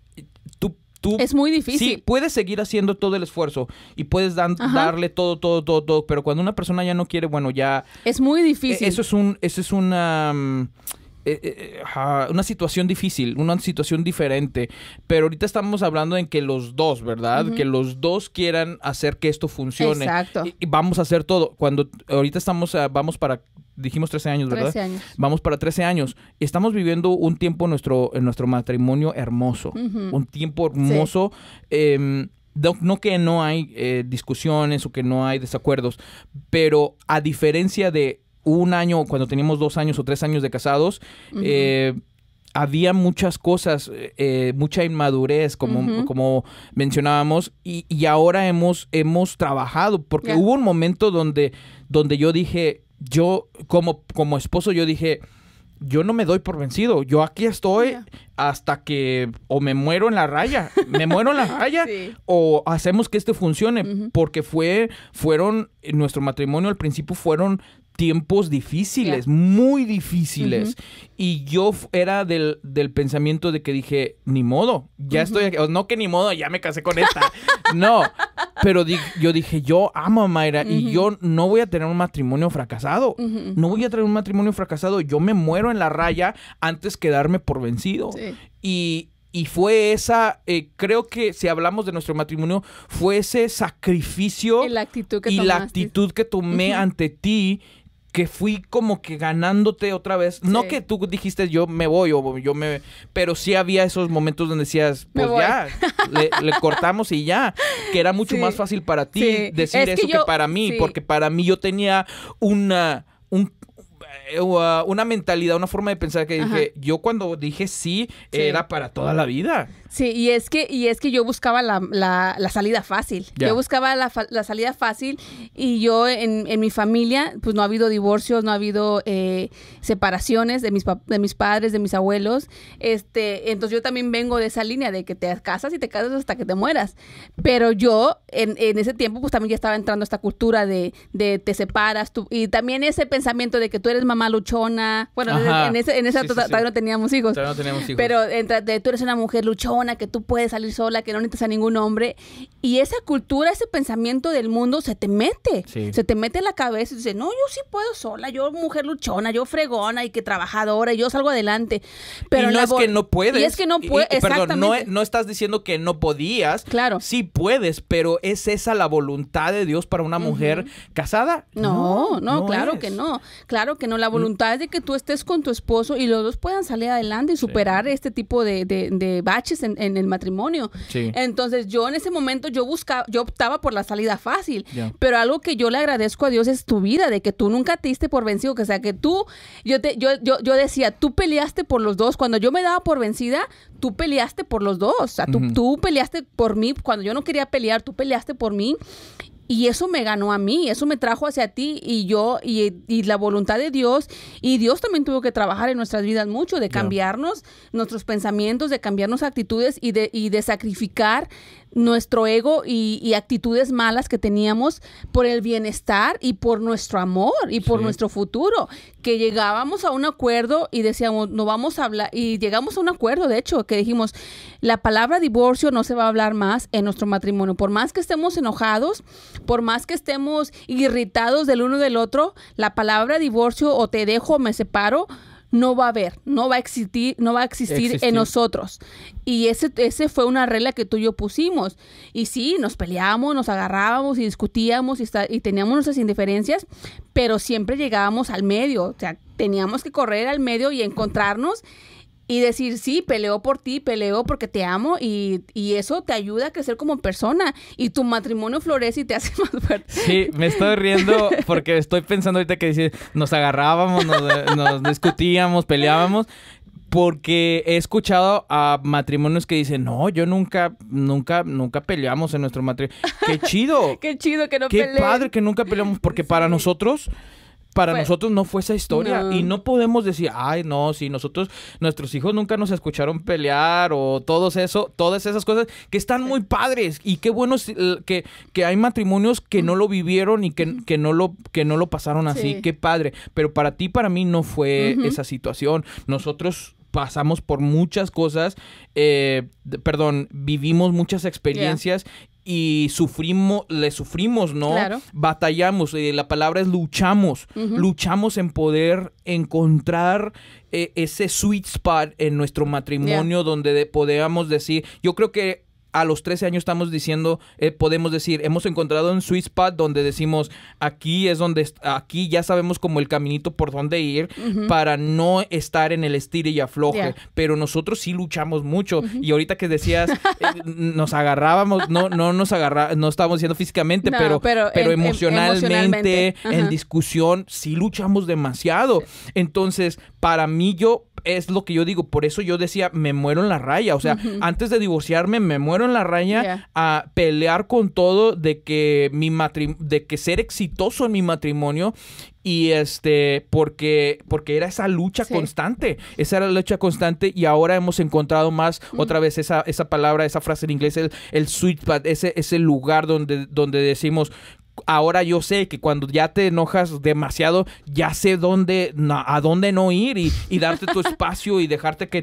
tú Tú, es muy difícil. Sí, puedes seguir haciendo todo el esfuerzo y puedes darle todo, todo, todo, todo, pero cuando una persona ya no quiere, bueno, ya... Es muy difícil. E, eso es un... Eso es una... Mm, eh, eh, una situación difícil, una situación diferente. Pero ahorita estamos hablando en que los dos, ¿verdad? Que los dos quieran hacer que esto funcione. Exacto. Y, vamos a hacer todo. Cuando ahorita estamos, ah, vamos para dijimos 13 años, ¿verdad? 13 años. Vamos para 13 años. Estamos viviendo un tiempo en nuestro, en nuestro matrimonio hermoso. Un tiempo hermoso. Em, no, que no hay eh, discusiones o que no hay desacuerdos, pero a diferencia de un año, cuando teníamos dos años o tres años de casados, eh, había muchas cosas, eh, mucha inmadurez, como, como mencionábamos, y, y, ahora hemos, hemos trabajado, porque hubo un momento donde, donde yo dije, yo como, como esposo, yo dije, yo no me doy por vencido, yo aquí estoy hasta que o me muero en la raya, me muero en la raya, o hacemos que esto funcione, porque fue, fueron, nuestro matrimonio al principio fueron tiempos difíciles, muy difíciles. Y yo era del, pensamiento de que dije, ni modo, ya estoy aquí. no que ni modo, ya me casé con esta. no, pero yo dije, yo amo a Mayra y yo no voy a tener un matrimonio fracasado. No voy a tener un matrimonio fracasado. Yo me muero en la raya antes que darme por vencido. Y, fue esa, eh, creo que si hablamos de nuestro matrimonio, fue ese sacrificio y la actitud que, tomé ante ti que fui como que ganándote otra vez. No que tú dijiste yo me voy o yo me... Pero sí había esos momentos donde decías, pues ya, le, cortamos y ya. Que era mucho más fácil para ti decir eso que, para mí, porque para mí yo tenía una... Un, eh, una mentalidad, una forma de pensar que yo cuando dije sí, era para toda la vida. Sí, y es que, y es que yo buscaba la, salida fácil. Yo buscaba la, la, salida fácil y yo en, mi familia, pues no ha habido divorcios, no ha habido eh, separaciones de mis, de mis padres, de mis abuelos. Este, entonces yo también vengo de esa línea de que te casas y te casas hasta que te mueras. Pero yo en, ese tiempo pues también ya estaba entrando esta cultura de, de te separas y también ese pensamiento de que tú eres mamá luchona. Bueno, en, ese, en esa todavía no teníamos hijos. Pero tú eres una mujer luchona, que tú puedes salir sola, que no necesitas a ningún hombre. Y esa cultura, ese pensamiento del mundo se te mete. Se te mete en la cabeza y dice no, yo sí puedo sola, yo mujer luchona, yo fregona y que trabajadora, y yo salgo adelante. Pero no es que no puedes. Y es que no puedes. Perdón, e, no, estás diciendo que no podías. Claro. Sí puedes, pero ¿es esa la voluntad de Dios para una mujer casada? No, no, claro que no. Claro que no la mm. voluntad es de que tú estés con tu esposo y los dos puedan salir adelante y superar este tipo de, baches en, el matrimonio. Entonces yo en ese momento yo buscaba, yo optaba por la salida fácil, pero algo que yo le agradezco a Dios es tu vida, de que tú nunca te diste por vencido, que o sea que tú, yo, te, yo, yo, decía, tú peleaste por los dos, cuando yo me daba por vencida, tú peleaste por los dos, o sea, tú, tú peleaste por mí, cuando yo no quería pelear, tú peleaste por mí y eso me ganó a mí, eso me trajo hacia ti y yo y, y la voluntad de Dios y Dios también tuvo que trabajar en nuestras vidas mucho de cambiarnos nuestros pensamientos, de cambiarnos actitudes y de, y de sacrificar nuestro ego y, actitudes malas que teníamos por el bienestar y por nuestro amor y por nuestro futuro, que llegábamos a un acuerdo y decíamos, no vamos a hablar, y llegamos a un acuerdo, de hecho, que dijimos, la palabra divorcio no se va a hablar más en nuestro matrimonio, por más que estemos enojados, por más que estemos irritados del uno del otro, la palabra divorcio o te dejo o me separo, no va a haber, no va a existir, no va a existir, en nosotros. Y ese, ese fue una regla que tú y yo pusimos. Y sí, nos peleábamos, nos agarrábamos y discutíamos y, y teníamos nuestras indiferencias, pero siempre llegábamos al medio. O sea, teníamos que correr al medio y encontrarnos y decir, sí, peleo por ti, peleo porque te amo y, eso te ayuda a crecer como persona y tu matrimonio florece y te hace más fuerte. Sí, me estoy riendo porque estoy pensando ahorita que dices, nos agarrábamos, nos, discutíamos, peleábamos porque he escuchado a matrimonios que dicen, no, yo nunca, nunca, nunca peleamos en nuestro matrimonio. ¡Qué chido! ¡Qué chido que no Qué padre que nunca peleamos, porque para nosotros para nosotros no fue esa historia y no podemos decir, ay, no, si nosotros, nuestros hijos nunca nos escucharon pelear o todos eso, todas esas cosas que están muy padres y qué bueno que, que hay matrimonios que no lo vivieron y que, no, lo, que no lo pasaron así, qué padre, pero para ti, para mí no fue esa situación, nosotros pasamos por muchas cosas, eh, perdón, vivimos muchas experiencias y sufrimos, le sufrimos, ¿no? Batallamos, Y eh, la palabra es luchamos, luchamos en poder encontrar eh, ese sweet spot en nuestro matrimonio donde podamos decir, yo creo que a los 13 años estamos diciendo, eh, podemos decir, hemos encontrado en sweet spot donde decimos, aquí es donde, aquí ya sabemos como el caminito por dónde ir para no estar en el estire y afloje. Pero nosotros sí luchamos mucho. Y ahorita que decías, eh, nos agarrábamos, no, no nos agarra, no estábamos diciendo físicamente, pero, pero, em, em, emocionalmente. en discusión, sí luchamos demasiado. Entonces, para mí yo es lo que yo digo. Por eso yo decía, me muero en la raya. O sea, antes de divorciarme, me muero en la raya a pelear con todo de que mi de que ser exitoso en mi matrimonio y este, porque, porque era esa lucha constante, esa era la lucha constante y ahora hemos encontrado más, otra vez esa, esa palabra, esa frase en inglés, el, sweet spot, ese, ese lugar donde, donde decimos, ahora yo sé que cuando ya te enojas demasiado, ya sé dónde, a dónde no ir y, darte tu espacio y dejarte que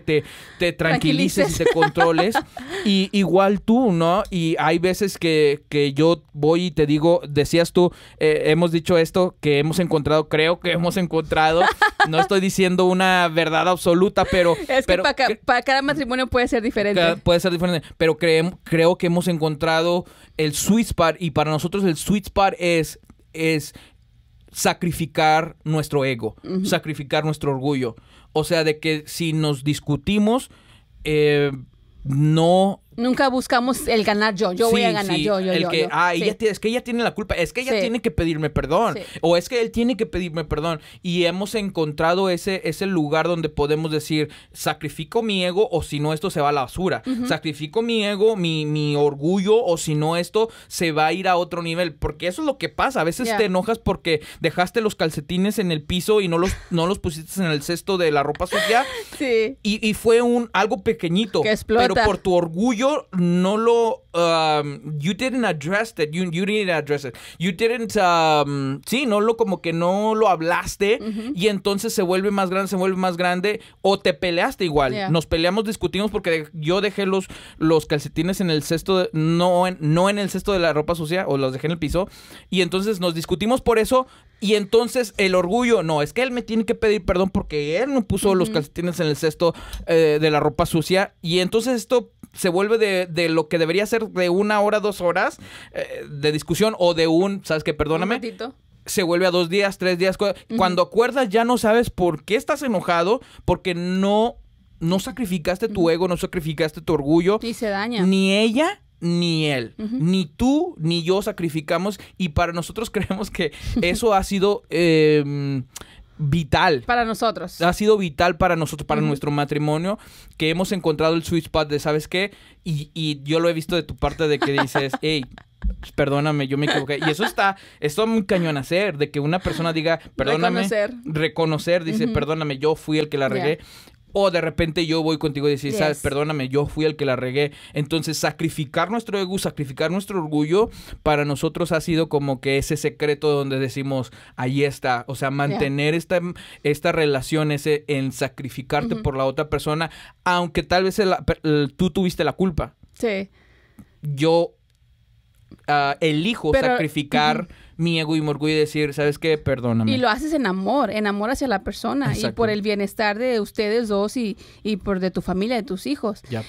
te, tranquilices, y te controles. y igual tú, ¿no? Y hay veces que, que yo voy y te digo, decías tú, eh, hemos dicho esto, que hemos encontrado, creo que hemos encontrado, no estoy diciendo una verdad absoluta, pero... para, para, cada matrimonio puede ser diferente. Puede ser diferente, pero creo que hemos encontrado el sweet spot, y para nosotros el sweet spot es, es sacrificar nuestro ego, sacrificar nuestro orgullo. O sea, de que si nos discutimos, eh, no Nunca buscamos el ganar yo. Yo voy a ganar yo, yo, el que, Ah, ella, es que ella tiene la culpa. Es que ella tiene que pedirme perdón. O es que él tiene que pedirme perdón. Y hemos encontrado ese, ese lugar donde podemos decir, sacrifico mi ego o si no esto se va a la basura. Sacrifico mi ego, mi, mi orgullo o si no esto se va a ir a otro nivel. Porque eso es lo que pasa. A veces te enojas porque dejaste los calcetines en el piso y no los, no los pusiste en el cesto de la ropa sucia. sí. Y, y, fue un, algo pequeñito. Que Pero por tu orgullo no lo. Um, you didn't address that. You, didn't address it. You didn't. Um, sí, no lo como que no lo hablaste. Y entonces se vuelve más grande, se vuelve más grande. O te peleaste igual. Nos peleamos, discutimos porque yo dejé los, los calcetines en el cesto. no, no en el cesto de la ropa sucia. O los dejé en el piso. Y entonces nos discutimos por eso. Y entonces el orgullo, no, es que él me tiene que pedir perdón porque él no puso los calcetines en el cesto eh, de la ropa sucia. Y entonces esto se vuelve de, lo que debería ser de una hora, dos horas eh, de discusión o de un, ¿sabes qué? Perdóname. se vuelve a dos días, tres días. Cuando acuerdas ya no sabes por qué estás enojado, porque no, no sacrificaste tu ego, no sacrificaste tu orgullo. Y se daña. Ni ella ni él, ni tú, ni yo sacrificamos y para nosotros creemos que eso ha sido... Em, vital. Para nosotros. Ha sido vital para nosotros, para nuestro matrimonio, que hemos encontrado el sweet spot de, ¿sabes qué? Y, y yo lo he visto de tu parte de que dices, hey, perdóname, yo me equivoqué. Y eso está, esto es muy cañón hacer, de que una persona diga, perdóname. Reconocer. dice, perdóname, yo fui el que la regué. O de repente yo voy contigo y decís, Perdóname, yo fui el que la regué. Entonces, sacrificar nuestro ego, sacrificar nuestro orgullo, para nosotros ha sido como que ese secreto donde decimos, ahí está. O sea, mantener esta, esta relación, ese en sacrificarte por la otra persona, aunque tal vez tú tuviste la culpa. Sí yo el ah, elijo sacrificar mi ego y mi y decir, ¿sabes qué? Perdóname. Y lo haces en amor, en amor hacia la persona y por el bienestar de ustedes dos y, y por de tu familia, de tus hijos. Ya,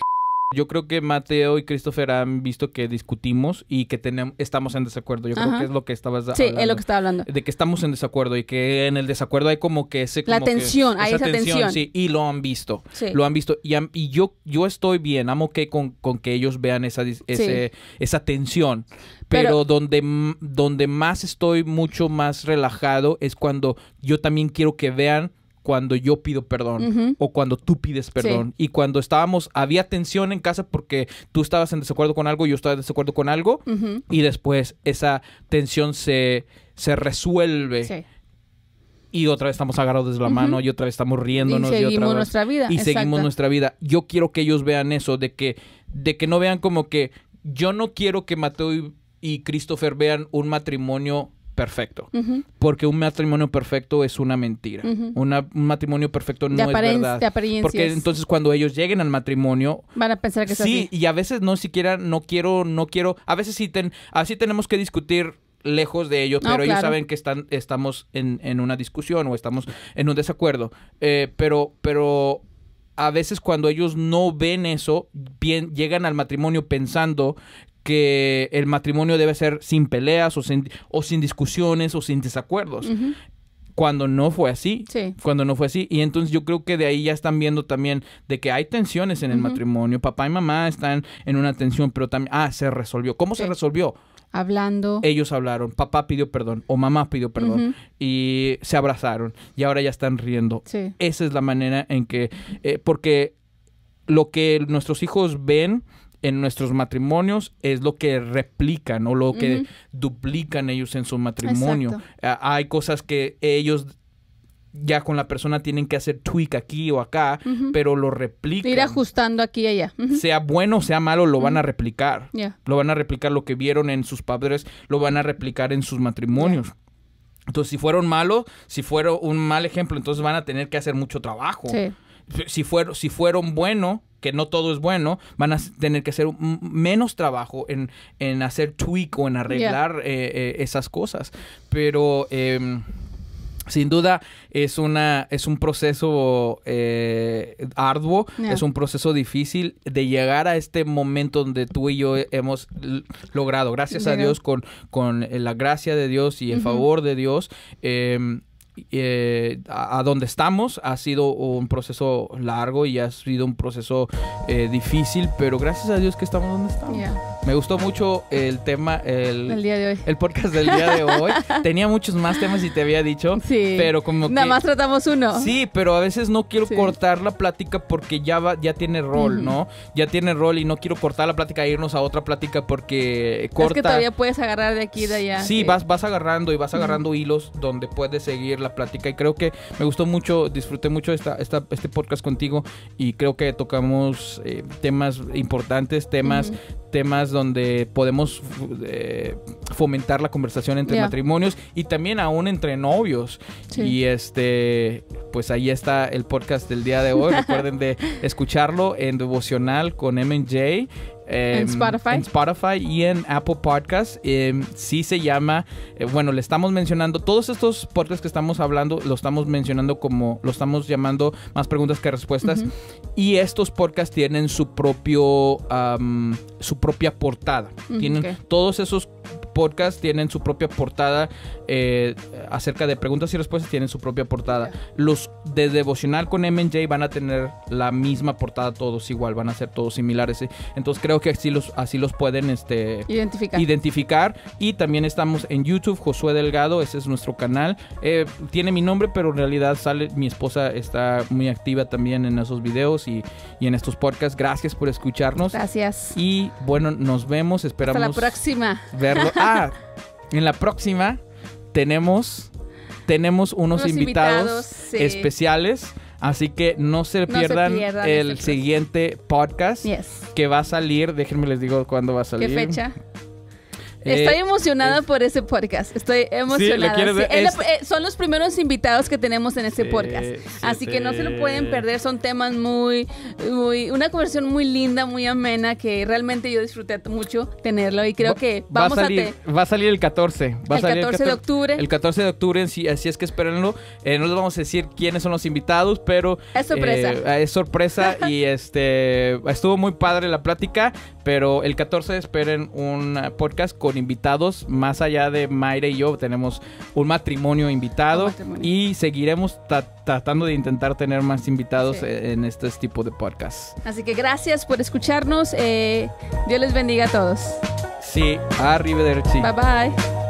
yo creo que Mateo y Christopher han visto que discutimos y que tenemos, estamos en desacuerdo. Yo creo que es lo que estabas Sí, es lo que estaba hablando. De que estamos en desacuerdo y que en el desacuerdo hay como que ese... la tensión, hay esa, tensión, Sí, y lo han visto. Sí. Lo han visto. Y, yo, yo estoy bien, amo que con, que ellos vean esa, esa tensión. Pero, Pero, donde, donde más estoy mucho más relajado es cuando yo también quiero que vean cuando yo pido perdón o cuando tú pides perdón. Y cuando estábamos, había tensión en casa porque tú estabas en desacuerdo con algo, yo estaba en desacuerdo con algo, y después esa tensión se, se resuelve. Y otra vez estamos agarrados de la mano, y otra vez estamos riéndonos. Y seguimos otra nuestra vida. Y seguimos nuestra vida. Yo quiero que ellos vean eso, de que, de que no vean como que yo no quiero que Mateo y Christopher vean un matrimonio perfecto. Porque un matrimonio perfecto es una mentira. un matrimonio perfecto no es verdad. porque entonces cuando ellos lleguen al matrimonio... Van a pensar que Sí, y a veces no siquiera, no quiero, no quiero... A veces sí, ten, así tenemos que discutir lejos de ellos, pero ellos saben que están, estamos en, una discusión o estamos en un desacuerdo. Eh, pero, pero a veces cuando ellos no ven eso, bien, llegan al matrimonio pensando que el matrimonio debe ser sin peleas o sin, o sin discusiones o sin desacuerdos. Cuando no fue así. Cuando no fue así. Y entonces yo creo que de ahí ya están viendo también de que hay tensiones en el matrimonio. Papá y mamá están en una tensión, pero también, ah, se resolvió. ¿Cómo se resolvió? hablando. Ellos hablaron, papá pidió perdón o mamá pidió perdón y se abrazaron y ahora ya están riendo. Sí. Esa es la manera en que, eh, porque lo que nuestros hijos ven en nuestros matrimonios es lo que replican o lo que duplican ellos en su matrimonio. Ah, hay cosas que ellos ya con la persona tienen que hacer tweak aquí o acá, pero lo replican. Ir ajustando aquí y allá. Sea bueno o sea malo, lo van a replicar. Lo van a replicar lo que vieron en sus padres, lo van a replicar en sus matrimonios. Entonces, si fueron malos, si fueron un mal ejemplo, entonces van a tener que hacer mucho trabajo. Si, fueron, si fueron bueno, que no todo es bueno, van a tener que hacer menos trabajo en, hacer tweak o en arreglar eh, eh, esas cosas. Pero em, sin duda es, una, es un proceso eh, arduo, es un proceso difícil de llegar a este momento donde tú y yo hemos logrado, gracias a Dios, con, con la gracia de Dios y el favor de Dios em, eh, a, donde estamos ha sido un proceso largo y ha sido un proceso eh, difícil, pero gracias a Dios que estamos donde estamos. Me gustó mucho el tema, el, el, podcast del día de hoy. Tenía muchos más temas y te había dicho, sí. pero como Nada más tratamos uno. Sí, pero a veces no quiero cortar la plática porque ya, va, ya tiene rol, ¿no? Ya tiene rol y no quiero cortar la plática e irnos a otra plática porque corta... Es que todavía puedes agarrar de aquí y de allá. Sí, Vas, vas agarrando y vas agarrando hilos donde puedes seguir la plática y creo que me gustó mucho, disfruté mucho esta, este podcast contigo y creo que tocamos eh, temas importantes, temas, temas donde podemos eh, fomentar la conversación entre matrimonios y también aún entre novios. Y este, pues ahí está el podcast del día de hoy. Recuerden de escucharlo en Devocional con MJ. Em, en Spotify. En Spotify y en Apple Podcast. Em, sí se llama, eh, bueno, le estamos mencionando, todos estos podcasts que estamos hablando, lo estamos mencionando como, lo estamos llamando más preguntas que respuestas. Y estos podcasts tienen su propio, su propia portada. Tienen todos esos podcasts tienen su propia portada eh, acerca de preguntas y respuestas tienen su propia portada. Los de Devocional con MJ van a tener la misma portada todos igual, van a ser todos similares. Entonces creo que así los, así los pueden este, identificar. identificar. Y también estamos en YouTube, Josué Delgado, ese es nuestro canal. Eh, tiene mi nombre, pero en realidad sale, mi esposa está muy activa también en esos videos y, en estos podcasts. Gracias por escucharnos. Gracias. Y bueno, nos vemos, esperamos. la próxima. Verlo. Ah, en la próxima tenemos, tenemos unos, invitados, especiales. Así que no se pierdan, el este siguiente podcast que va a salir. Déjenme les digo cuándo va a salir. ¿Qué fecha? Eh, Estoy emocionada por ese podcast. Estoy emocionada. Eh, son los primeros invitados que tenemos en ese podcast. Así que no se lo pueden perder. Son temas muy, muy, una conversación muy linda, muy amena, que realmente yo disfruté mucho tenerlo y creo que vamos va a, salir, Va a salir el 14. el, salir 14 de octubre. El 14 de octubre, así, es que espérenlo. Eh, no les vamos a decir quiénes son los invitados, pero... Es sorpresa. Eh, es sorpresa y este estuvo muy padre la plática pero el 14 esperen un podcast con invitados. Más allá de Mayra y yo, tenemos un matrimonio invitado y seguiremos tratando de intentar tener más invitados e-, en este tipo de podcast. Así que gracias por escucharnos. Eh, Dios les bendiga a todos. Sí, arrivederci. Bye bye.